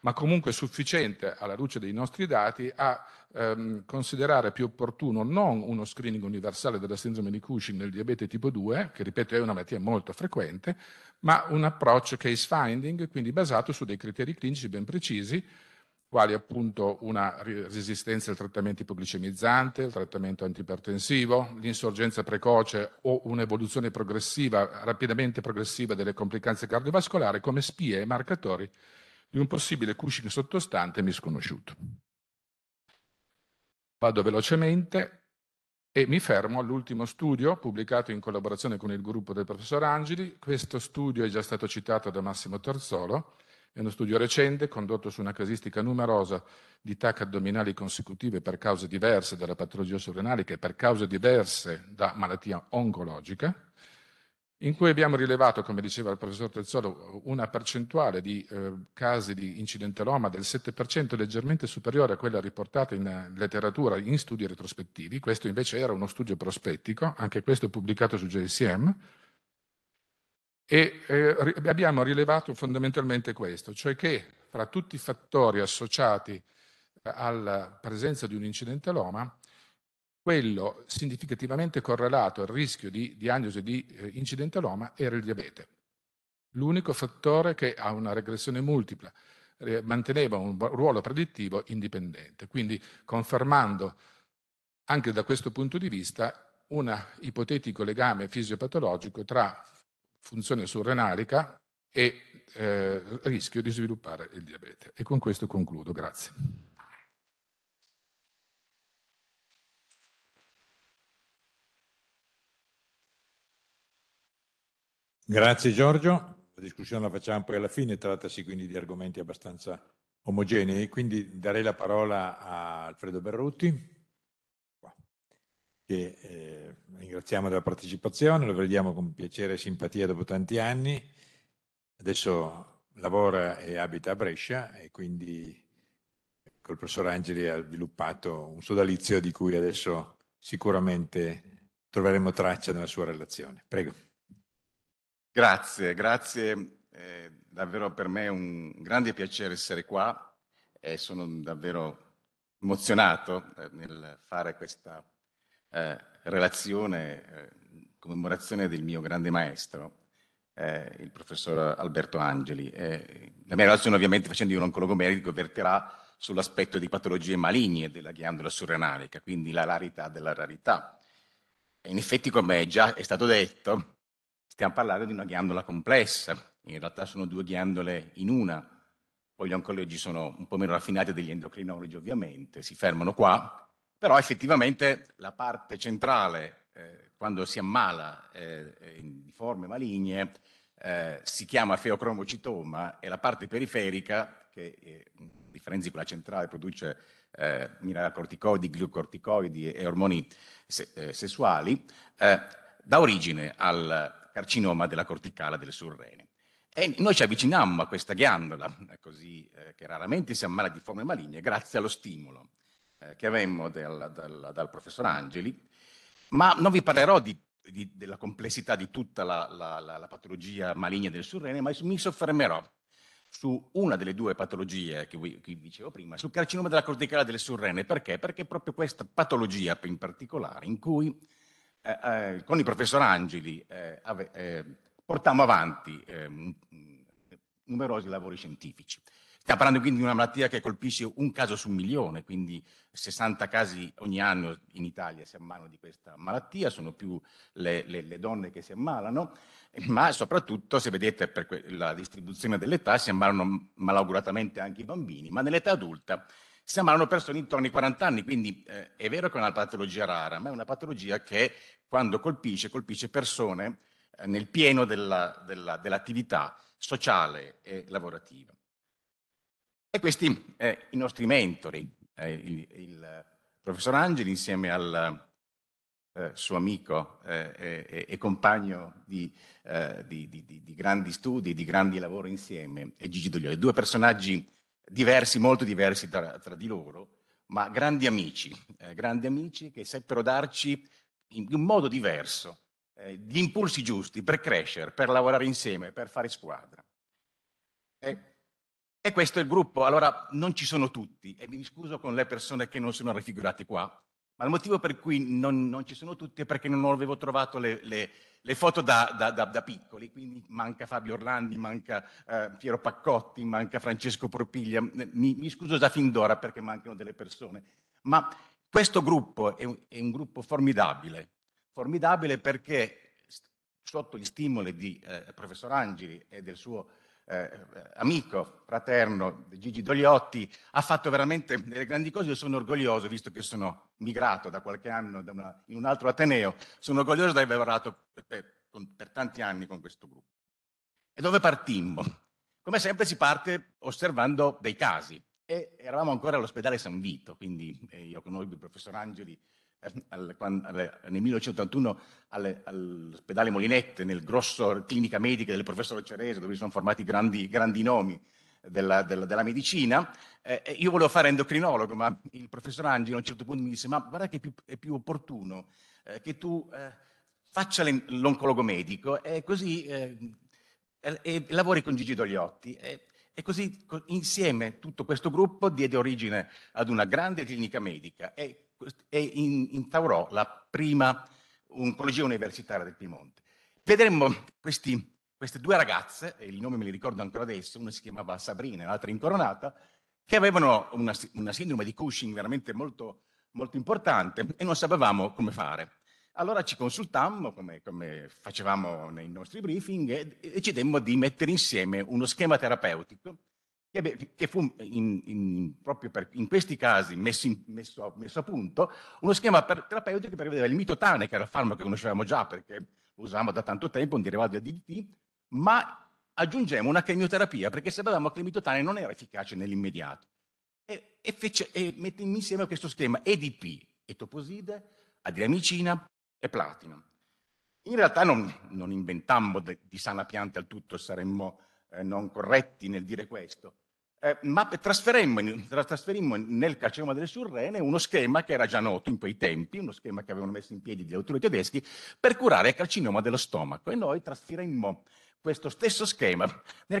ma comunque sufficiente alla luce dei nostri dati a ehm, considerare più opportuno non uno screening universale della sindrome di Cushing nel diabete tipo 2, che ripeto è una malattia molto frequente, ma un approccio case finding, quindi basato su dei criteri clinici ben precisi quali appunto una resistenza al trattamento ipoglicemizzante, il trattamento antipertensivo, l'insorgenza precoce o un'evoluzione progressiva, rapidamente progressiva delle complicanze cardiovascolari come spie e marcatori di un possibile Cushing sottostante misconosciuto. Vado velocemente e mi fermo all'ultimo studio pubblicato in collaborazione con il gruppo del professor Angeli. Questo studio è già stato citato da Massimo Terzolo è uno studio recente condotto su una casistica numerosa di TAC addominali consecutive per cause diverse dalla patologia surrenale che per cause diverse da malattia oncologica, in cui abbiamo rilevato, come diceva il professor Tezzolo, una percentuale di eh, casi di incidente incidenteloma del 7% leggermente superiore a quella riportata in letteratura in studi retrospettivi. Questo invece era uno studio prospettico, anche questo pubblicato su JSM, e eh, abbiamo rilevato fondamentalmente questo, cioè che fra tutti i fattori associati eh, alla presenza di un incidente loma, quello significativamente correlato al rischio di diagnosi di eh, incidente loma era il diabete. L'unico fattore che ha una regressione multipla eh, manteneva un ruolo predittivo indipendente, quindi confermando anche da questo punto di vista un ipotetico legame fisiopatologico tra funzione surrenalica e eh, rischio di sviluppare il diabete. E con questo concludo, grazie. Grazie Giorgio la discussione la facciamo poi alla fine, trattasi quindi di argomenti abbastanza omogenei, quindi darei la parola a Alfredo Berruti che eh, ringraziamo della partecipazione, lo vediamo con piacere e simpatia dopo tanti anni. Adesso lavora e abita a Brescia e quindi col professor Angeli ha sviluppato un sodalizio di cui adesso sicuramente troveremo traccia nella sua relazione. Prego. Grazie, grazie. È davvero per me è un grande piacere essere qua e sono davvero emozionato eh, nel fare questa presentazione eh, relazione, eh, commemorazione del mio grande maestro, eh, il professor Alberto Angeli. Eh, la mia relazione ovviamente facendo io un oncologo medico verterà sull'aspetto di patologie maligne della ghiandola surrenalica, quindi la rarità della rarità. E in effetti, come già è stato detto, stiamo parlando di una ghiandola complessa, in realtà sono due ghiandole in una. Poi gli oncologi sono un po' meno raffinati degli endocrinologi, ovviamente, si fermano qua però effettivamente la parte centrale, eh, quando si ammala eh, di forme maligne, eh, si chiama feocromocitoma e la parte periferica, che eh, a differenza di quella centrale produce eh, mineralocorticoidi, glucocorticoidi e ormoni se, eh, sessuali, eh, dà origine al carcinoma della corticala del surrene. E noi ci avviciniamo a questa ghiandola, eh, così, eh, che raramente si ammala di forme maligne, grazie allo stimolo. Eh, che avemmo del, del, dal professor Angeli, ma non vi parlerò di, di, della complessità di tutta la, la, la, la patologia maligna del surrene, ma mi soffermerò su una delle due patologie che vi, che dicevo prima, sul carcinoma della corticale del surrene. Perché? Perché proprio questa patologia in particolare, in cui eh, eh, con il professor Angeli eh, eh portammo avanti eh, numerosi lavori scientifici. Stiamo parlando quindi di una malattia che colpisce un caso su un milione, quindi 60 casi ogni anno in Italia si ammalano di questa malattia, sono più le, le, le donne che si ammalano, ma soprattutto se vedete per la distribuzione dell'età si ammalano malauguratamente anche i bambini, ma nell'età adulta si ammalano persone intorno ai 40 anni, quindi eh, è vero che è una patologia rara, ma è una patologia che quando colpisce, colpisce persone eh, nel pieno della, della, dell'attività sociale e lavorativa. E questi eh, i nostri mentori, eh, il, il, professor Angeli insieme al eh, suo amico eh, e, compagno eh, di, di, di, di, grandi studi, di grandi lavori insieme, e Gigi Doglioli, due personaggi diversi, molto diversi tra, tra di loro, ma grandi amici, eh, grandi amici che seppero darci in, in modo diverso gli impulsi giusti per crescere, per lavorare insieme, per fare squadra. E e questo è il gruppo. Allora, non ci sono tutti, e mi scuso con le persone che non sono raffigurate qua, ma il motivo per cui non, non ci sono tutti è perché non avevo trovato le, le, le foto da, da, da, da, piccoli, quindi manca Fabio Orlandi, manca eh, Piero Paccotti, manca Francesco Propiglia. Mi, mi, scuso già fin d'ora perché mancano delle persone, ma questo gruppo è un, è un gruppo formidabile, formidabile perché sotto gli stimoli di eh, professor Angeli e del suo eh, eh, amico, fraterno Gigi Dogliotti, ha fatto veramente delle grandi cose. Io sono orgoglioso, visto che sono migrato da qualche anno da una, in un altro Ateneo, sono orgoglioso di aver lavorato per, per, per tanti anni con questo gruppo. E dove partimmo? Come sempre si parte osservando dei casi. E eravamo ancora all'ospedale San Vito, quindi eh, io conobbi il professor Angeli al, al, nel 1981 alle, all'ospedale Molinette, nel grosso clinica medica del professor Cerese, dove si sono formati grandi, grandi nomi della, della, della medicina. Eh, eh, io volevo fare endocrinologo, ma il professor Angelo a un certo punto mi disse, ma guarda che è più, è più opportuno eh, che tu eh, faccia l'oncologo medico e così eh, e lavori con Gigi Dogliotti. E così insieme tutto questo gruppo diede origine ad una grande clinica medica e e instaurò la prima oncologia universitaria del Piemonte. Vedremmo questi, queste due ragazze, e il nome me li ricordo ancora adesso, una si chiamava Sabrina e l'altra Incoronata, che avevano una, una, sindrome di Cushing veramente molto, molto importante e non sapevamo come fare. Allora ci consultammo, come, come facevamo nei nostri briefing, e, e decidemmo di mettere insieme uno schema terapeutico eh che, fu in, in, proprio per, in questi casi messo, in, messo, messo, a punto uno schema per, terapeutico che prevedeva il mitotane, che era il farmaco che conoscevamo già perché lo usavamo da tanto tempo, un derivato di DDT, ma aggiungevamo una chemioterapia perché sapevamo che il mitotane non era efficace nell'immediato. E, e, fece, e mette insieme questo schema EDP, etoposide, adriamicina e platino. In realtà non, non inventammo de, di sana pianta al tutto, saremmo eh, non corretti nel dire questo eh, ma trasferimmo, trasferimmo nel carcinoma delle surrene uno schema che era già noto in quei tempi, uno schema che avevano messo in piedi gli autori tedeschi per curare il carcinoma dello stomaco e noi trasferimmo questo stesso schema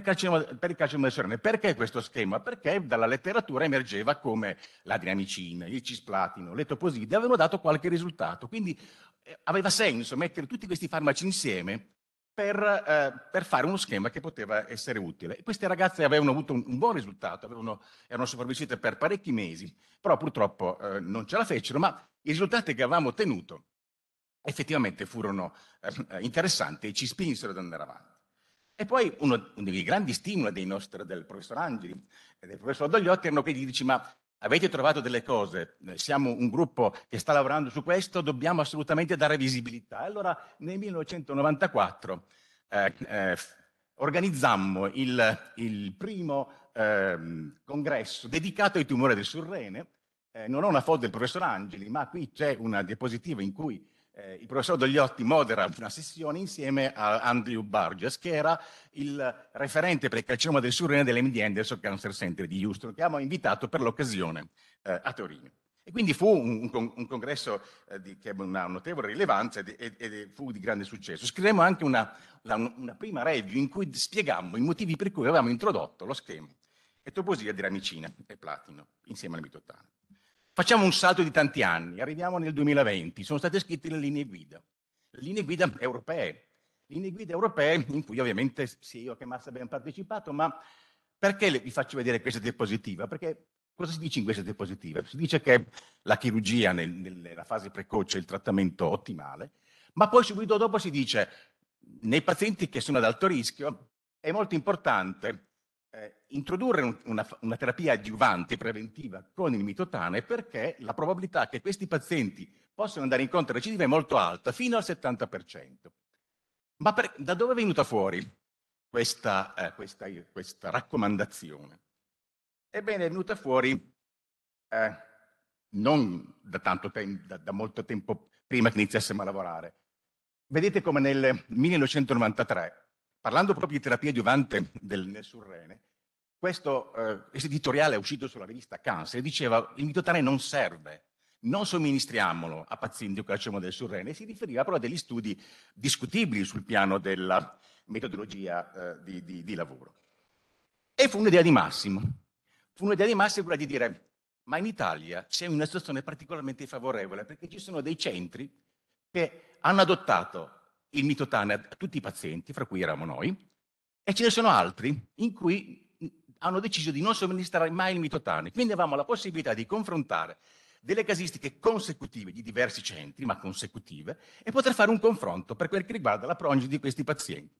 carcinoma, per il carcinoma delle surrene. Perché questo schema? Perché dalla letteratura emergeva come la dinamicina, il cisplatino, le toposide avevano dato qualche risultato, quindi eh, aveva senso mettere tutti questi farmaci insieme per, eh, per, fare uno schema che poteva essere utile. E queste ragazze avevano avuto un, un buon risultato, avevano, erano sopravvissute per parecchi mesi, però purtroppo eh, non ce la fecero, ma i risultati che avevamo ottenuto effettivamente furono eh, interessanti e ci spinsero ad andare avanti. E poi uno, uno dei grandi stimoli nostri, del professor Angeli e del professor Dogliotti erano quelli di dirci ma avete trovato delle cose, eh, siamo un gruppo che sta lavorando su questo, dobbiamo assolutamente dare visibilità. Allora nel 1994 eh, eh, organizzammo il, il primo eh, congresso dedicato ai tumori del surrene. Eh, non ho una foto del professor Angeli, ma qui c'è una diapositiva in cui eh, il professor Dogliotti modera una sessione insieme a Andrew Burgess, che era il referente per il carcinoma del surrene dell'MD Anderson Cancer Center di Houston, che abbiamo invitato per l'occasione eh, a Torino. E quindi fu un, un, un congresso eh, di, che ebbe una notevole rilevanza e, fu di grande successo. Scrivemmo anche una, la, una, prima review in cui spiegammo i motivi per cui avevamo introdotto lo schema etoposia di ramicina e platino insieme al mitotano. Facciamo un salto di tanti anni, arriviamo nel 2020, sono state scritte le linee guida, le linee guida europee, linee guida europee in cui ovviamente sia io che Massa abbiamo partecipato, ma perché vi faccio vedere questa diapositiva? Perché cosa si dice in questa diapositiva? Si dice che la chirurgia nel, nella fase precoce è il trattamento ottimale, ma poi subito dopo si dice nei pazienti che sono ad alto rischio è molto importante eh, introdurre un, una, una, terapia adiuvante preventiva con il mitotane perché la probabilità che questi pazienti possano andare incontro a recidive è molto alta, fino al 70%. Ma per, da dove è venuta fuori questa, eh, questa, eh, questa raccomandazione? Ebbene, è venuta fuori eh, non da, tanto tempo, da, da molto tempo prima che iniziassimo a lavorare. Vedete come nel 1993 parlando proprio di terapia adiuvante del, nel surrene, questo eh, editoriale è uscito sulla rivista Cancer e diceva il mitotane non serve, non somministriamolo a pazienti con carcinoma del surrene e si riferiva però a degli studi discutibili sul piano della metodologia eh, di, di, di lavoro. E fu un'idea di Massimo, fu un'idea di Massimo quella di dire ma in Italia c'è una situazione particolarmente favorevole perché ci sono dei centri che hanno adottato il mitotanea a tutti i pazienti, fra cui eravamo noi, e ce ne sono altri in cui hanno deciso di non somministrare mai il mitotaneo. Quindi avevamo la possibilità di confrontare delle casistiche consecutive di diversi centri, ma consecutive, e poter fare un confronto per quel che riguarda la prognosi di questi pazienti.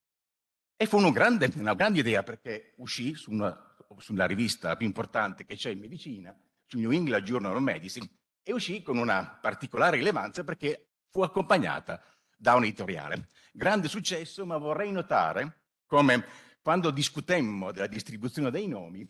E fu un grande, una grande idea perché uscì su una, sulla rivista più importante che c'è in medicina, sul New England Journal of Medicine, e uscì con una particolare rilevanza perché fu accompagnata da un editoriale. Grande successo, ma vorrei notare come quando discutemmo della distribuzione dei nomi,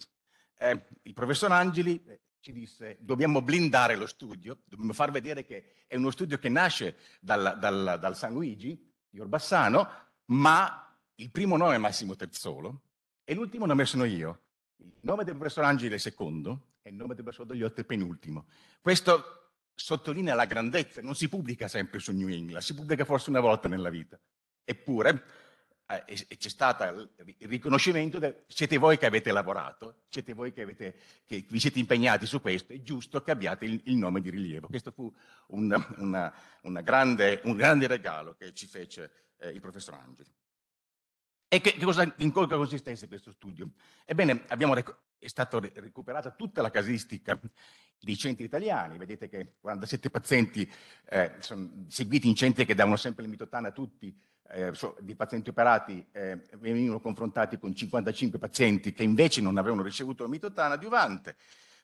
eh, il professor Angeli eh, ci disse dobbiamo blindare lo studio, dobbiamo far vedere che è uno studio che nasce dal, dal, dal San Luigi di Orbassano, ma il primo nome è Massimo Terzolo e l'ultimo nome sono io. Il nome del professor Angeli è il secondo e il nome del professor Dogliotti è il penultimo. Questo sottolinea la grandezza, non si pubblica sempre su New England, si pubblica forse una volta nella vita. Eppure eh, c'è stato il riconoscimento che siete voi che avete lavorato, siete voi che, avete, che, vi siete impegnati su questo, è giusto che abbiate il, il nome di rilievo. Questo fu un, una, una grande, un grande regalo che ci fece eh, il professor Angeli. E che, che cosa, in cosa consistesse questo studio? Ebbene, è stata recuperata tutta la casistica dei centri italiani, vedete che 47 pazienti eh, sono seguiti in centri che davano sempre l'imitottana a tutti, eh, di pazienti operati eh, venivano confrontati con 55 pazienti che invece non avevano ricevuto la mitotana adiuvante.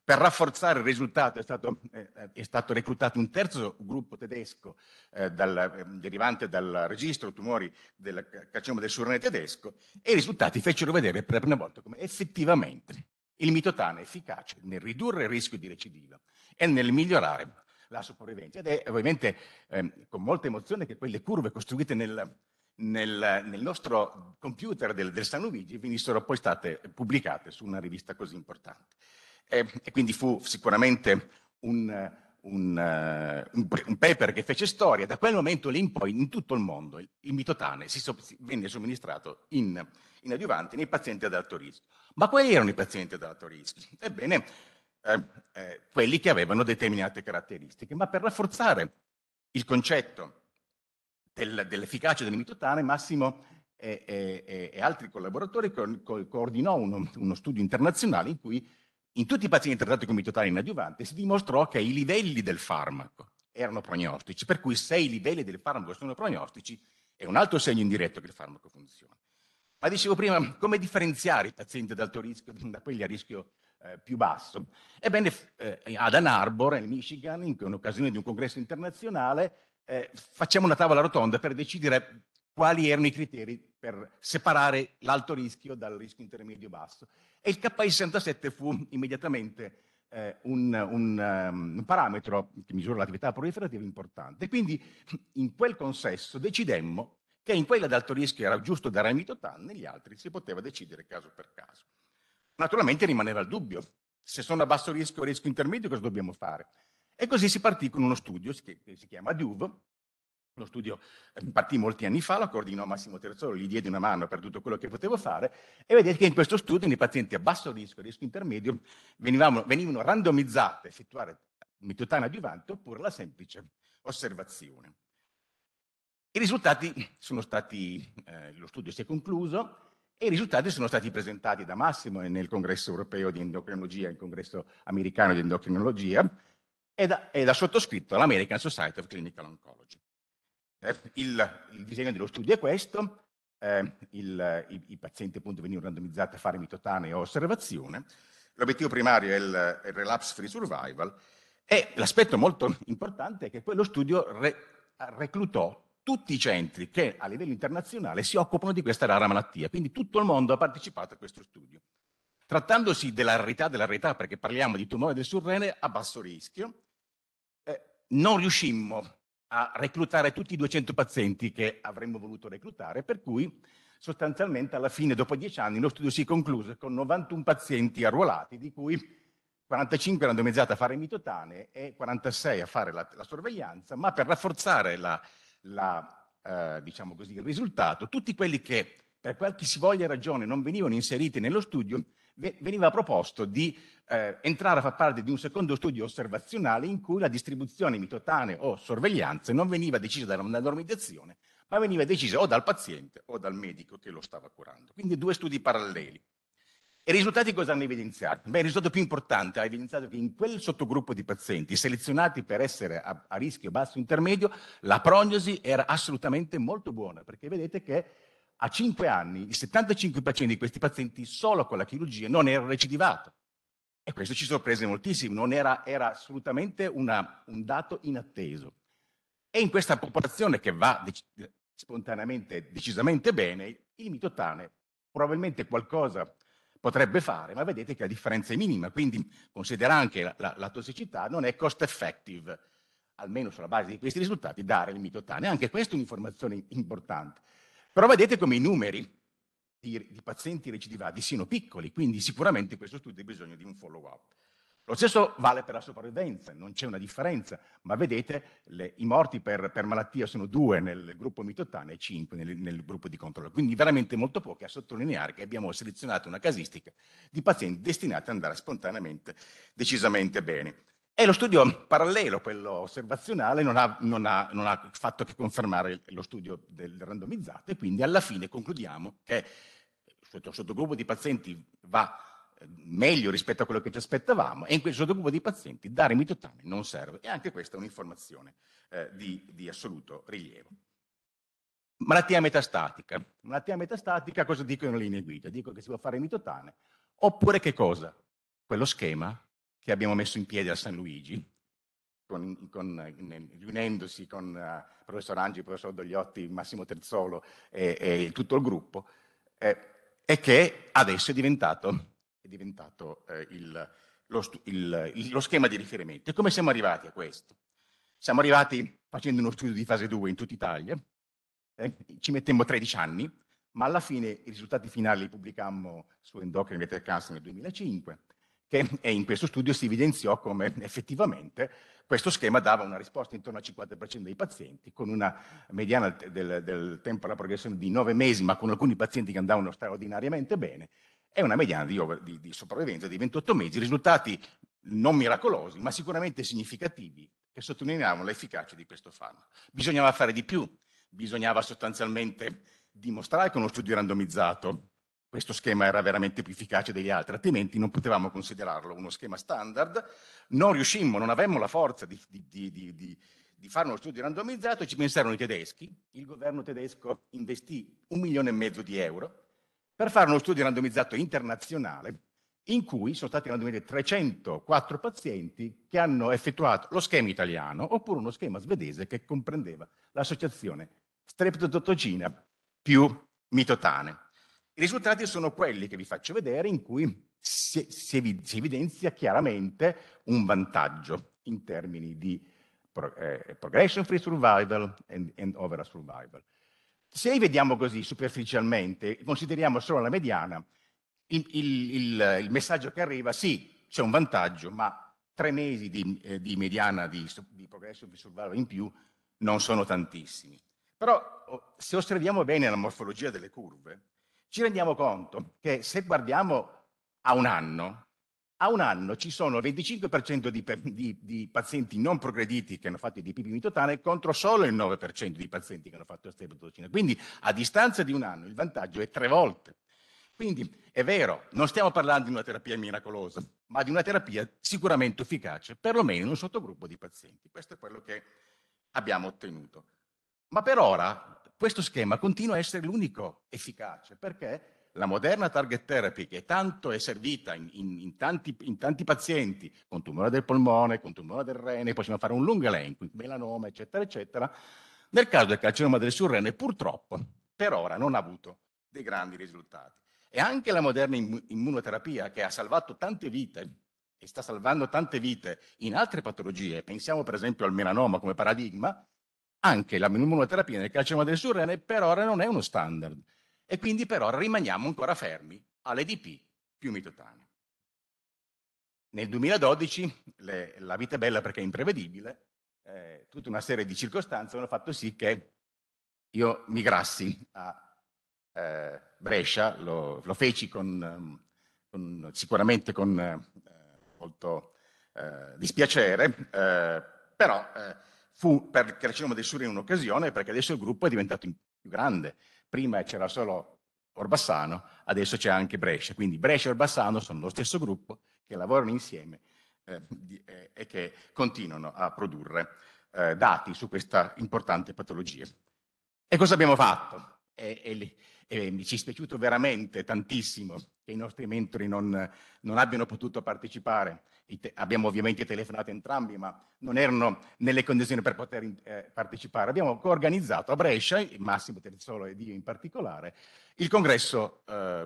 Per rafforzare il risultato è stato, eh, è stato reclutato un terzo gruppo tedesco eh, dal, ehm, derivante dal registro tumori del carcinoma del surrene tedesco e i risultati fecero vedere per la prima volta come effettivamente il mitotano è efficace nel ridurre il rischio di recidiva e nel migliorare la sopravvivenza. Ed è ovviamente eh, con molta emozione che quelle curve costruite nel, nel, nel nostro computer del, del San Luigi venissero poi state pubblicate su una rivista così importante. E, e quindi fu sicuramente un, un, eh, un, un, paper che fece storia. Da quel momento lì in poi, in tutto il mondo, il, il mitotane si si venne somministrato in, in adiuvanti nei pazienti ad alto rischio. Ma quali erano i pazienti ad alto rischio? Ebbene, eh, eh, quelli che avevano determinate caratteristiche. Ma per rafforzare il concetto del, dell'efficacia del mitotane, Massimo e, e, e altri collaboratori co, co, coordinò uno, uno studio internazionale in cui in tutti i pazienti trattati con mitotale adiuvante si dimostrò che i livelli del farmaco erano prognostici, per cui se i livelli del farmaco sono prognostici è un altro segno indiretto che il farmaco funziona. Ma dicevo prima, come differenziare i pazienti ad alto rischio da quelli a rischio eh, più basso? Ebbene, eh, ad Ann Arbor, nel Michigan, in occasione di un congresso internazionale, eh, facciamo una tavola rotonda per decidere quali erano i criteri per separare l'alto rischio dal rischio intermedio-basso. E il KI67 fu immediatamente eh, un, un, um, un, parametro che misura l'attività proliferativa importante. Quindi in quel consesso decidemmo che in quella ad alto rischio era giusto dare amitotan, negli altri si poteva decidere caso per caso. Naturalmente rimaneva il dubbio, se sono a basso rischio o rischio intermedio cosa dobbiamo fare? E così si partì con uno studio che si chiama DUV, lo studio ehm, partì molti anni fa, lo coordinò Massimo Terzolo, gli diede una mano per tutto quello che potevo fare e vedete che in questo studio nei pazienti a basso rischio, rischio intermedio, venivano, venivano randomizzate a effettuare mitotana adiuvante oppure la semplice osservazione. I risultati sono stati, eh, lo studio si è concluso e i risultati sono stati presentati da Massimo nel congresso europeo di endocrinologia, il congresso americano di endocrinologia e da, e da sottoscritto all'American Society of Clinical Oncology. Eh, il, il, disegno dello studio è questo, eh, il, i, i, pazienti appunto venivano randomizzati a fare mitotanea o osservazione, l'obiettivo primario è il, il relapse free survival e l'aspetto molto importante è che poi lo studio re, reclutò tutti i centri che a livello internazionale si occupano di questa rara malattia, quindi tutto il mondo ha partecipato a questo studio. Trattandosi della rarità della rarità, perché parliamo di tumore del surrene a basso rischio, eh, non riuscimmo a reclutare tutti i 200 pazienti che avremmo voluto reclutare, per cui sostanzialmente alla fine, dopo dieci anni, lo studio si concluse con 91 pazienti arruolati, di cui 45 randomizzati a fare mitotane e 46 a fare la, la sorveglianza, ma per rafforzare la, la, eh, diciamo così, il risultato, tutti quelli che per qualche si voglia ragione non venivano inseriti nello studio veniva proposto di eh, entrare a far parte di un secondo studio osservazionale in cui la distribuzione mitotanea o sorveglianze non veniva decisa dalla normalizzazione, ma veniva decisa o dal paziente o dal medico che lo stava curando. Quindi due studi paralleli. E i risultati cosa hanno evidenziato? Beh, il risultato più importante ha evidenziato che in quel sottogruppo di pazienti selezionati per essere a, a rischio basso intermedio, la prognosi era assolutamente molto buona, perché vedete che a 5 anni il 75% di questi pazienti solo con la chirurgia non era recidivato. E questo ci sorprese moltissimo, era, era, assolutamente una, un dato inatteso. E in questa popolazione che va dec- spontaneamente, decisamente bene, il mitotane probabilmente qualcosa potrebbe fare, ma vedete che la differenza è minima, quindi considera anche la, la, la tossicità, non è cost effective, almeno sulla base di questi risultati, dare il mitotane. Anche questa è un'informazione importante. Però vedete come i numeri di, di pazienti recidivati siano piccoli, quindi sicuramente questo studio ha bisogno di un follow-up. Lo stesso vale per la sopravvivenza, non c'è una differenza, ma vedete le, i morti per, per, malattia sono due nel gruppo mitotane e cinque nel, nel, gruppo di controllo, quindi veramente molto pochi a sottolineare che abbiamo selezionato una casistica di pazienti destinati ad andare spontaneamente decisamente bene. E lo studio parallelo, quello osservazionale, non ha, non ha, non ha fatto che confermare lo studio del randomizzato e quindi alla fine concludiamo che questo sottogruppo di pazienti va eh, meglio rispetto a quello che ci aspettavamo e in quel sottogruppo di pazienti dare mitotami non serve e anche questa è un'informazione eh, di, di, assoluto rilievo. Malattia metastatica. Malattia metastatica cosa dicono le linee guida? Dico che si può fare mitotane oppure che cosa? Quello schema che abbiamo messo in piedi a San Luigi, con, con, riunendosi con il uh, eh, professor Angi, il professor Dogliotti, Massimo Terzolo e, e tutto il gruppo, eh, e che adesso è diventato, è diventato eh, il, lo, il, lo, schema di riferimento. E come siamo arrivati a questo? Siamo arrivati facendo uno studio di fase 2 in tutta Italia, eh, ci mettemmo 13 anni, ma alla fine i risultati finali li pubblicammo su Endocrine Metal Cancer nel 2005 che in questo studio si evidenziò come effettivamente questo schema dava una risposta intorno al 50% dei pazienti, con una mediana del, del tempo alla progressione di 9 mesi, ma con alcuni pazienti che andavano straordinariamente bene, e una mediana di, di, di sopravvivenza di 28 mesi, risultati non miracolosi, ma sicuramente significativi, che sottolineavano l'efficacia di questo farmaco. Bisognava fare di più, bisognava sostanzialmente dimostrare con uno studio randomizzato questo schema era veramente più efficace degli altri, altrimenti non potevamo considerarlo uno schema standard, non riuscimmo, non avemmo la forza di, di, di, di fare uno studio randomizzato, e ci pensarono i tedeschi, il governo tedesco investì un milione e mezzo di euro per fare uno studio randomizzato internazionale in cui sono stati randomizzati 304 pazienti che hanno effettuato lo schema italiano oppure uno schema svedese che comprendeva l'associazione streptotottocina più mitotane. I risultati sono quelli che vi faccio vedere in cui si, si, si evidenzia chiaramente un vantaggio in termini di pro eh, progression free survival and, and overall survival. Se vediamo così superficialmente, consideriamo solo la mediana, il, il, il, il messaggio che arriva, sì, c'è un vantaggio, ma tre mesi di, eh, di mediana di, di progression free survival in più non sono tantissimi. Però oh, se osserviamo bene la morfologia delle curve, ci rendiamo conto che se guardiamo a un anno, a un anno ci sono 25% di, di, di, pazienti non progrediti che hanno fatto i DPP mitotane contro solo il 9% di pazienti che hanno fatto la streptocina. Quindi a distanza di un anno il vantaggio è tre volte. Quindi è vero, non stiamo parlando di una terapia miracolosa, ma di una terapia sicuramente efficace, perlomeno in un sottogruppo di pazienti. Questo è quello che abbiamo ottenuto. Ma per ora questo schema continua a essere l'unico efficace perché la moderna target therapy che tanto è servita in, in, in, tanti, in, tanti, pazienti con tumore del polmone, con tumore del rene, possiamo fare un lungo elenco, melanoma, eccetera, eccetera, nel caso del carcinoma del surrene purtroppo per ora non ha avuto dei grandi risultati. E anche la moderna immunoterapia che ha salvato tante vite e sta salvando tante vite in altre patologie, pensiamo per esempio al melanoma come paradigma, anche la immunoterapia nel carcinoma del surrene per ora non è uno standard e quindi per ora rimaniamo ancora fermi all'EDP più mitotaneo. Nel 2012, le, la vita è bella perché è imprevedibile, eh, tutta una serie di circostanze hanno fatto sì che io migrassi a eh, Brescia, lo, lo feci con, con, sicuramente con eh, molto eh, dispiacere, eh, però eh, fu per del Sur in un'occasione perché adesso il gruppo è diventato più grande. Prima c'era solo Orbassano, adesso c'è anche Brescia. Quindi Brescia e Orbassano sono lo stesso gruppo che lavorano insieme eh, e che continuano a produrre eh, dati su questa importante patologia. E cosa abbiamo fatto? E, e, e mi ci è spiaciuto veramente tantissimo che i nostri mentori non, non abbiano potuto partecipare abbiamo ovviamente telefonato entrambi, ma non erano nelle condizioni per poter eh, partecipare. Abbiamo coorganizzato a Brescia, Massimo Terzolo ed io in particolare, il congresso, eh,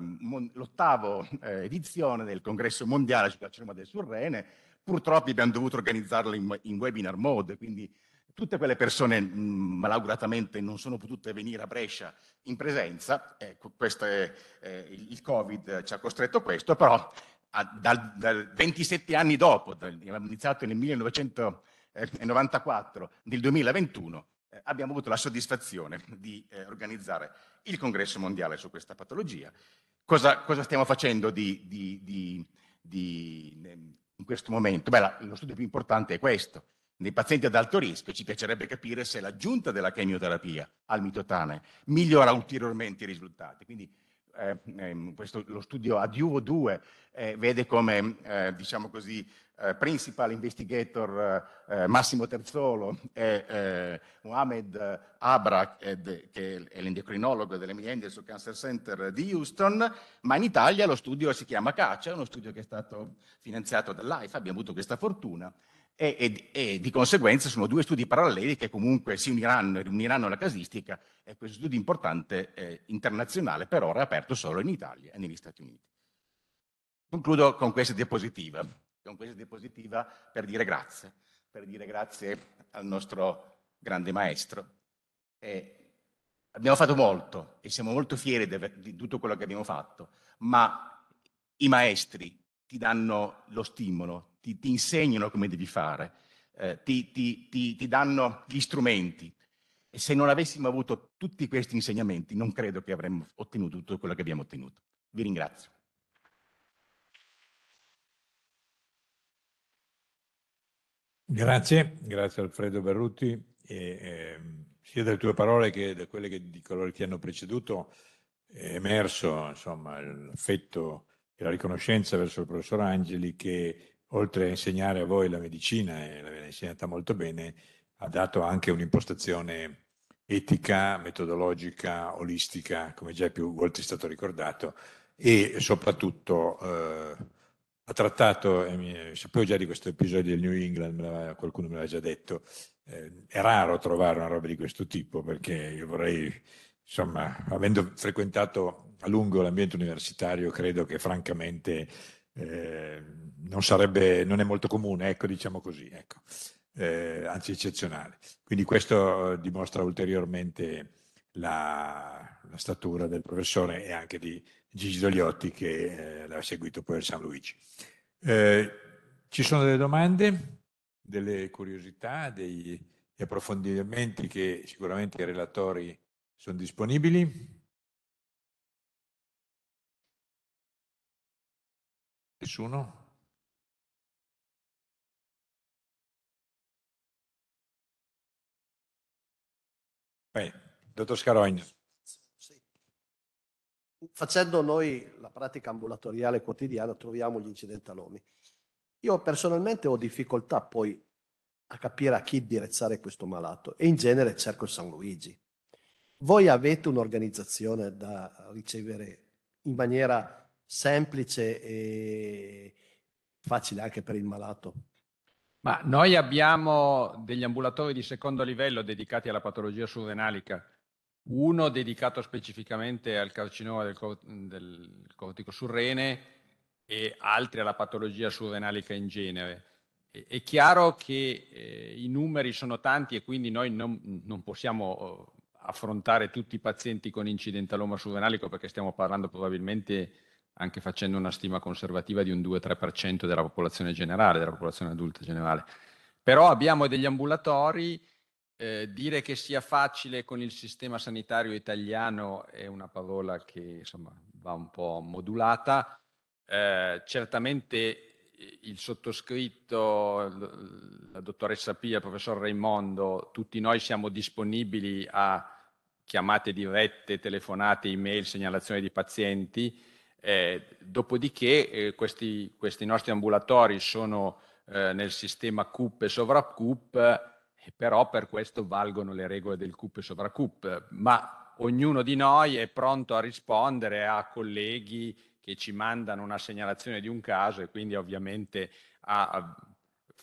l'ottavo eh, edizione del congresso mondiale sulla cinema del Surrene. Purtroppo abbiamo dovuto organizzarlo in, in webinar mode, quindi tutte quelle persone mh, malauguratamente non sono potute venire a Brescia in presenza, eh, è, eh, il Covid ci ha costretto a questo, però a, dal, 27 anni dopo, abbiamo iniziato nel 1994, nel 2021, eh, abbiamo avuto la soddisfazione di eh, organizzare il congresso mondiale su questa patologia. Cosa, cosa stiamo facendo di, di, di, ehm, in questo momento? Beh, la, lo studio più importante è questo, nei pazienti ad alto rischio ci piacerebbe capire se l'aggiunta della chemioterapia al mitotane migliora ulteriormente i risultati. Quindi eh, ehm, questo, lo studio Adiuvo 2 eh, vede come, eh, diciamo così, principal investigator Massimo Terzolo e Mohamed Abra, che è l'endocrinologo dell'Emily Henderson Cancer Center di Houston, ma in Italia lo studio si chiama CACE, è uno studio che è stato finanziato dall'AIFA, abbiamo avuto questa fortuna e, e, e, di conseguenza sono due studi paralleli che comunque si uniranno e riuniranno la casistica e questo studio importante eh, internazionale per ora è aperto solo in Italia e negli Stati Uniti. Concludo con questa diapositiva, con questa diapositiva per dire grazie, per dire grazie al nostro grande maestro. E abbiamo fatto molto e siamo molto fieri di tutto quello che abbiamo fatto, ma i maestri ti danno lo stimolo, ti, ti insegnano come devi fare, eh, ti, ti, ti danno gli strumenti. E se non avessimo avuto tutti questi insegnamenti, non credo che avremmo ottenuto tutto quello che abbiamo ottenuto. Vi ringrazio. Grazie, grazie Alfredo Berruti, e, eh, sia dalle tue parole che da quelle che, di coloro che ti hanno preceduto è emerso insomma, l'affetto e la riconoscenza verso il professor Angeli che oltre a insegnare a voi la medicina, e l'aveva insegnata molto bene, ha dato anche un'impostazione etica, metodologica, olistica, come già più volte è stato ricordato, e soprattutto eh, ha trattato, eh, sapevo già di questo episodio del New England, me qualcuno me l'ha già detto, eh, è raro trovare una roba di questo tipo perché io vorrei, insomma, avendo frequentato a lungo l'ambiente universitario, credo che francamente Ehm, non, sarebbe, non è molto comune, ecco, diciamo così, ecco, eh, anzi eccezionale. Quindi questo eh, dimostra ulteriormente la, la, statura del professore e anche di Gigi Dogliotti che eh, l'ha seguito poi al San Luigi. Eh, ci sono delle domande, delle curiosità, degli approfondimenti che sicuramente i relatori sono disponibili. Nessuno? Beh, dottor Scarogno. Facendo noi la pratica ambulatoriale quotidiana troviamo gli incidentalomi. Io personalmente ho difficoltà poi a capire a chi direzzare questo malato e in genere cerco il San Luigi. Voi avete un'organizzazione da ricevere in maniera semplice e facile anche per il malato. Ma noi abbiamo degli ambulatori di secondo livello dedicati alla patologia surrenalica, uno dedicato specificamente al carcinoma del, cor- del cortico surrene e altri alla patologia surrenalica in genere. E- è chiaro che eh, i numeri sono tanti e quindi noi non, non possiamo oh, affrontare tutti i pazienti con incidentaloma surrenalico perché stiamo parlando probabilmente anche facendo una stima conservativa di un 2-3% della popolazione generale, della popolazione adulta generale. Però abbiamo degli ambulatori, eh, dire che sia facile con il sistema sanitario italiano è una parola che insomma, va un po' modulata. Eh, certamente il sottoscritto, la dottoressa Pia, il professor Raimondo, tutti noi siamo disponibili a chiamate dirette, telefonate, email, segnalazioni di pazienti eh, dopodiché eh, questi, questi, nostri ambulatori sono eh, nel sistema CUP e sovraCUP, eh, però per questo valgono le regole del CUP e sovraCUP, ma ognuno di noi è pronto a rispondere a colleghi che ci mandano una segnalazione di un caso e quindi ovviamente a, a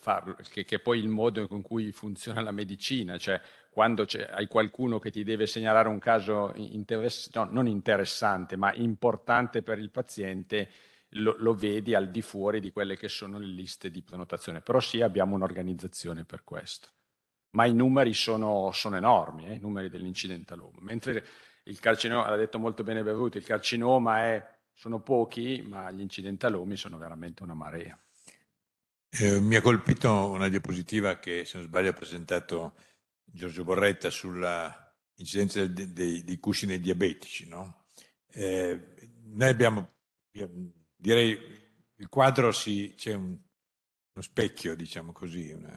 farlo, che, che è poi il modo con cui funziona la medicina, cioè quando hai qualcuno che ti deve segnalare un caso interess- no, non interessante, ma importante per il paziente, lo, lo, vedi al di fuori di quelle che sono le liste di prenotazione. Però sì, abbiamo un'organizzazione per questo. Ma i numeri sono, sono enormi, eh, i numeri dell'incidentaloma. Mentre il carcinoma, l'ha detto molto bene Beruti, il carcinoma è, sono pochi, ma gli incidentalomi sono veramente una marea. Eh, mi ha colpito una diapositiva che, se non sbaglio, ha presentato Giorgio Borretta sulla incidenza dei, dei, dei cuscini diabetici. No? Eh, noi abbiamo, direi, il quadro si, c'è un, uno specchio, diciamo così, un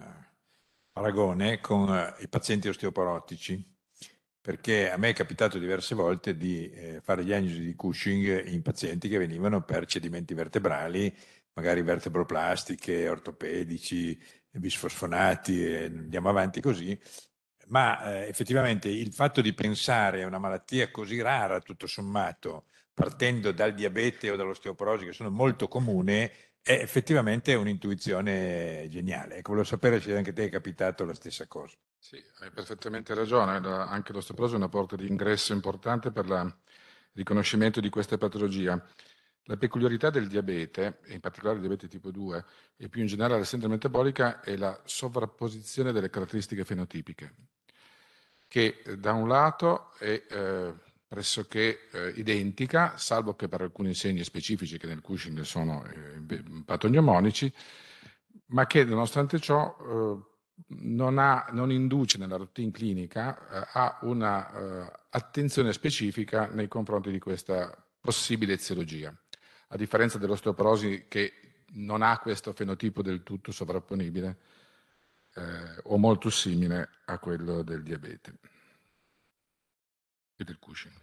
paragone con eh, i pazienti osteoporotici, perché a me è capitato diverse volte di eh, fare diagnosi di Cushing in pazienti che venivano per cedimenti vertebrali magari vertebroplastiche, ortopedici, bisfosfonati, e andiamo avanti così, ma eh, effettivamente il fatto di pensare a una malattia così rara, tutto sommato, partendo dal diabete o dall'osteoporosi, che sono molto comune, è effettivamente un'intuizione geniale. Ecco, volevo sapere se anche te è capitato la stessa cosa. Sì, hai perfettamente ragione. Anche l'osteoporosi è una porta di ingresso importante per il riconoscimento di questa patologia. La peculiarità del diabete, e in particolare il diabete tipo 2, e più in generale la sindrome metabolica, è la sovrapposizione delle caratteristiche fenotipiche, che eh, da un lato è eh, pressoché eh, identica, salvo che per alcuni segni specifici che nel Cushing sono eh, patognomonici, ma che nonostante ciò eh, non, ha, non, induce nella routine clinica eh, a una attenzione specifica nei confronti di questa possibile eziologia a differenza dell'osteoporosi che non ha questo fenotipo del tutto sovrapponibile eh, o molto simile a quello del diabete e del Cushing.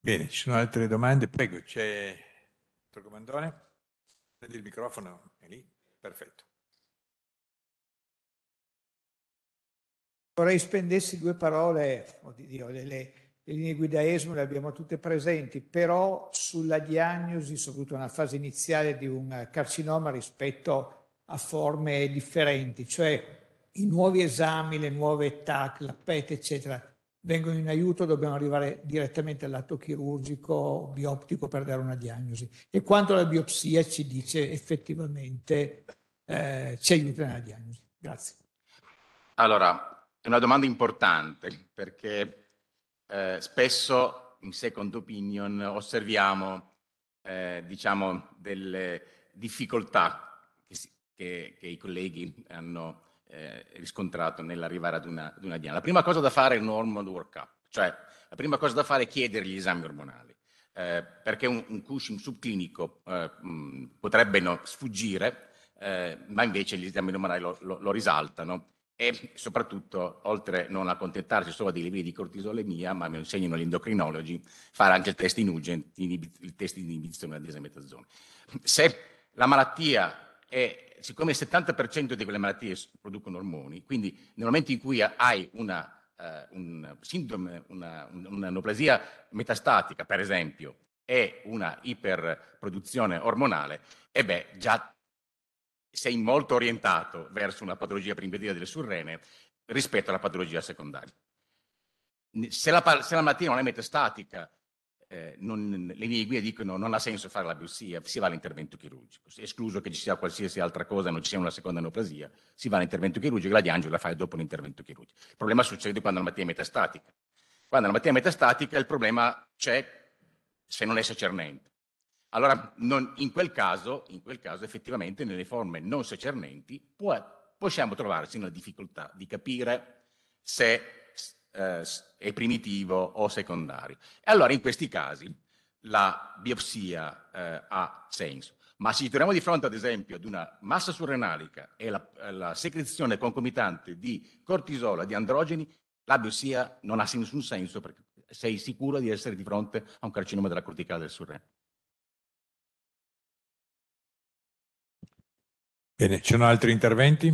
Bene, ci sono altre domande? Prego, c'è il tuo comandone? Prendi il microfono, è lì, perfetto. Vorrei spendessi due parole, oddio, le, le, le linee guida ESMO le abbiamo tutte presenti, però sulla diagnosi, soprattutto nella fase iniziale di un carcinoma rispetto a forme differenti, cioè i nuovi esami, le nuove TAC, la PET, eccetera, vengono in aiuto, dobbiamo arrivare direttamente all'atto chirurgico, bioptico per dare una diagnosi. E quanto la biopsia ci dice effettivamente, eh, ci aiuta nella diagnosi. Grazie. Allora, è una domanda importante perché eh, spesso in second opinion osserviamo eh, diciamo delle difficoltà che, si, che, che i colleghi hanno eh, riscontrato nell'arrivare ad una, ad una diana. La prima cosa da fare è il normal workup, cioè la prima cosa da fare è chiedere gli esami ormonali, eh, perché un, un Cushing subclinico eh, mh, potrebbe no, sfuggire, eh, ma invece gli esami ormonali lo, lo, lo risaltano e soprattutto, oltre non accontentarsi solo dei livelli di cortisolemia, ma mi insegnano gli endocrinologi, fare anche il test in urgent, il test di inibizione della desametazone. Se la malattia è, siccome il 70% di quelle malattie producono ormoni, quindi nel momento in cui hai una, uh, un sindrome, una, un'anoplasia metastatica, per esempio, e una iperproduzione ormonale, e beh, già sei molto orientato verso una patologia primitiva delle surrene rispetto alla patologia secondaria. Se la, se la malattia non è metastatica, eh, non, le mie guide dicono non ha senso fare la biopsia, si va all'intervento chirurgico. Se escluso che ci sia qualsiasi altra cosa, non ci sia una seconda neoplasia, si va all'intervento chirurgico, e la diangelo la fai dopo l'intervento chirurgico. Il problema succede quando la malattia è metastatica. Quando la malattia è metastatica il problema c'è se non è secernente. Allora, non, in, quel caso, in, quel caso, effettivamente, nelle forme non secernenti può, possiamo trovarci nella difficoltà di capire se eh, è primitivo o secondario. E allora, in questi casi, la biopsia eh, ha senso. Ma se ci troviamo di fronte, ad esempio, ad una massa surrenalica e la, la secrezione concomitante di cortisola, di androgeni, la biopsia non ha nessun senso perché sei sicuro di essere di fronte a un carcinoma della corticale del surreno. Bene, ci sono altri interventi?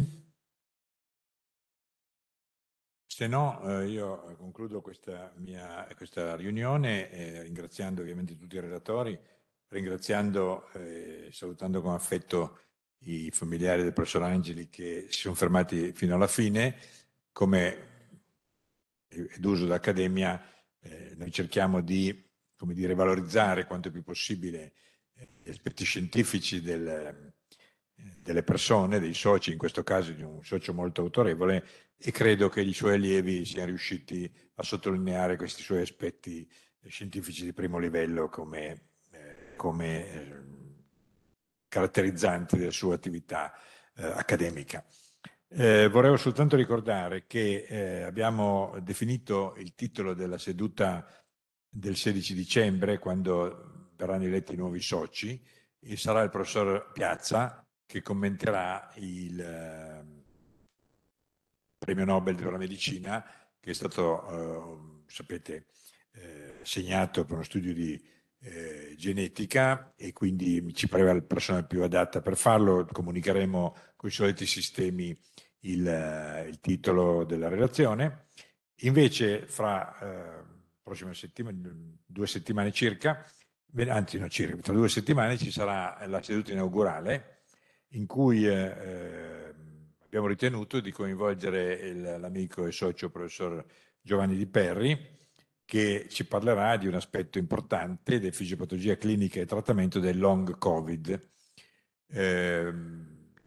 Se no, eh, io concludo questa, mia, questa riunione eh, ringraziando ovviamente tutti i relatori, ringraziando e eh, salutando con affetto i familiari del professor Angeli che si sono fermati fino alla fine. Come è d'uso d'Accademia, eh, noi cerchiamo di dire, valorizzare quanto più possibile eh, gli aspetti scientifici del, delle persone, dei soci, in questo caso di un socio molto autorevole, e credo che i suoi allievi siano riusciti a sottolineare questi suoi aspetti scientifici di primo livello come, eh, come eh, caratterizzanti della sua attività eh, accademica. Eh, vorrei soltanto ricordare che eh, abbiamo definito il titolo della seduta del 16 dicembre, quando verranno eletti i nuovi soci, e sarà il professor Piazza, che commenterà il ehm, premio Nobel per la medicina che è stato, eh, sapete, eh, segnato per uno studio di eh, genetica e quindi ci pareva la persona più adatta per farlo. Comunicheremo con i soliti sistemi il, eh, il titolo della relazione. Invece, fra eh, settima, due settimane circa, anzi no, circa, tra due settimane ci sarà la seduta inaugurale in cui eh, ehm, abbiamo ritenuto di coinvolgere l'amico e socio professor Giovanni Di Perri, che ci parlerà di un aspetto importante di fisiopatologia clinica e trattamento del long covid. Eh,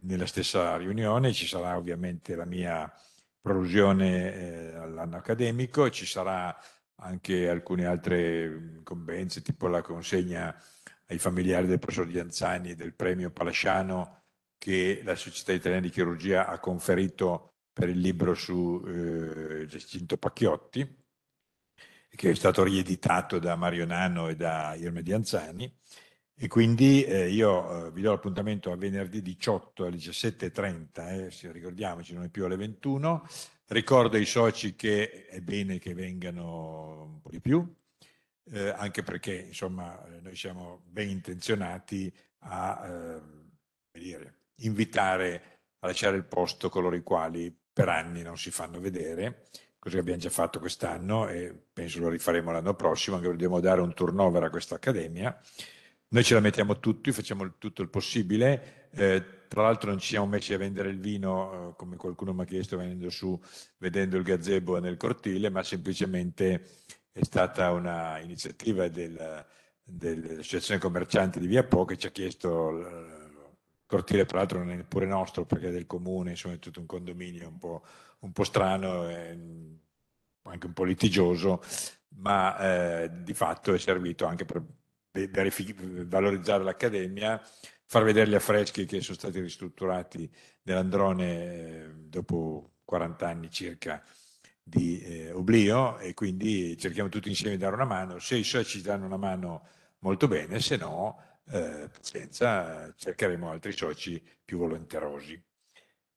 nella stessa riunione ci sarà ovviamente la mia prolusione eh, all'anno accademico, ci sarà anche alcune altre mm, incombenze tipo la consegna ai familiari del professor Gianzani del premio Palasciano che la Società Italiana di Chirurgia ha conferito per il libro su eh, Giacinto Pacchiotti, che è stato rieditato da Mario Nano e da Irme Dianzani. E quindi eh, io eh, vi do l'appuntamento a venerdì 18 alle 17.30, eh, se ricordiamoci, non è più alle 21. Ricordo ai soci che è bene che vengano un po' di più, eh, anche perché insomma eh, noi siamo ben intenzionati a eh, dire, invitare a lasciare il posto coloro i quali per anni non si fanno vedere, cosa che abbiamo già fatto quest'anno e penso lo rifaremo l'anno prossimo, anche dobbiamo dare un turnover a questa accademia. Noi ce la mettiamo tutti, facciamo tutto il possibile. Eh, tra l'altro non ci siamo messi a vendere il vino, eh, come qualcuno mi ha chiesto venendo su, vedendo il gazebo nel cortile, ma semplicemente è stata una iniziativa del, dell'Associazione Commercianti di Via Po che ci ha chiesto cortile l'altro non è neppure nostro perché è del comune, insomma è tutto un condominio un po', un po strano, mm, anche un po' litigioso, ma eh, di fatto è servito anche per valorizzare l'accademia, far vedere gli affreschi che sono stati ristrutturati nell'Androne eh, dopo 40 anni circa di eh, oblio e quindi cerchiamo tutti insieme di dare una mano, se i soci ci danno una mano molto bene, se no pazienza, eh, cercheremo altri soci più volenterosi.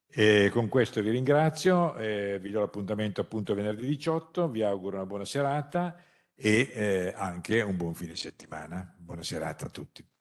E con questo vi ringrazio, eh, vi do l'appuntamento appunto venerdì 18, vi auguro una buona serata e eh, anche un buon fine settimana. Buona serata a tutti.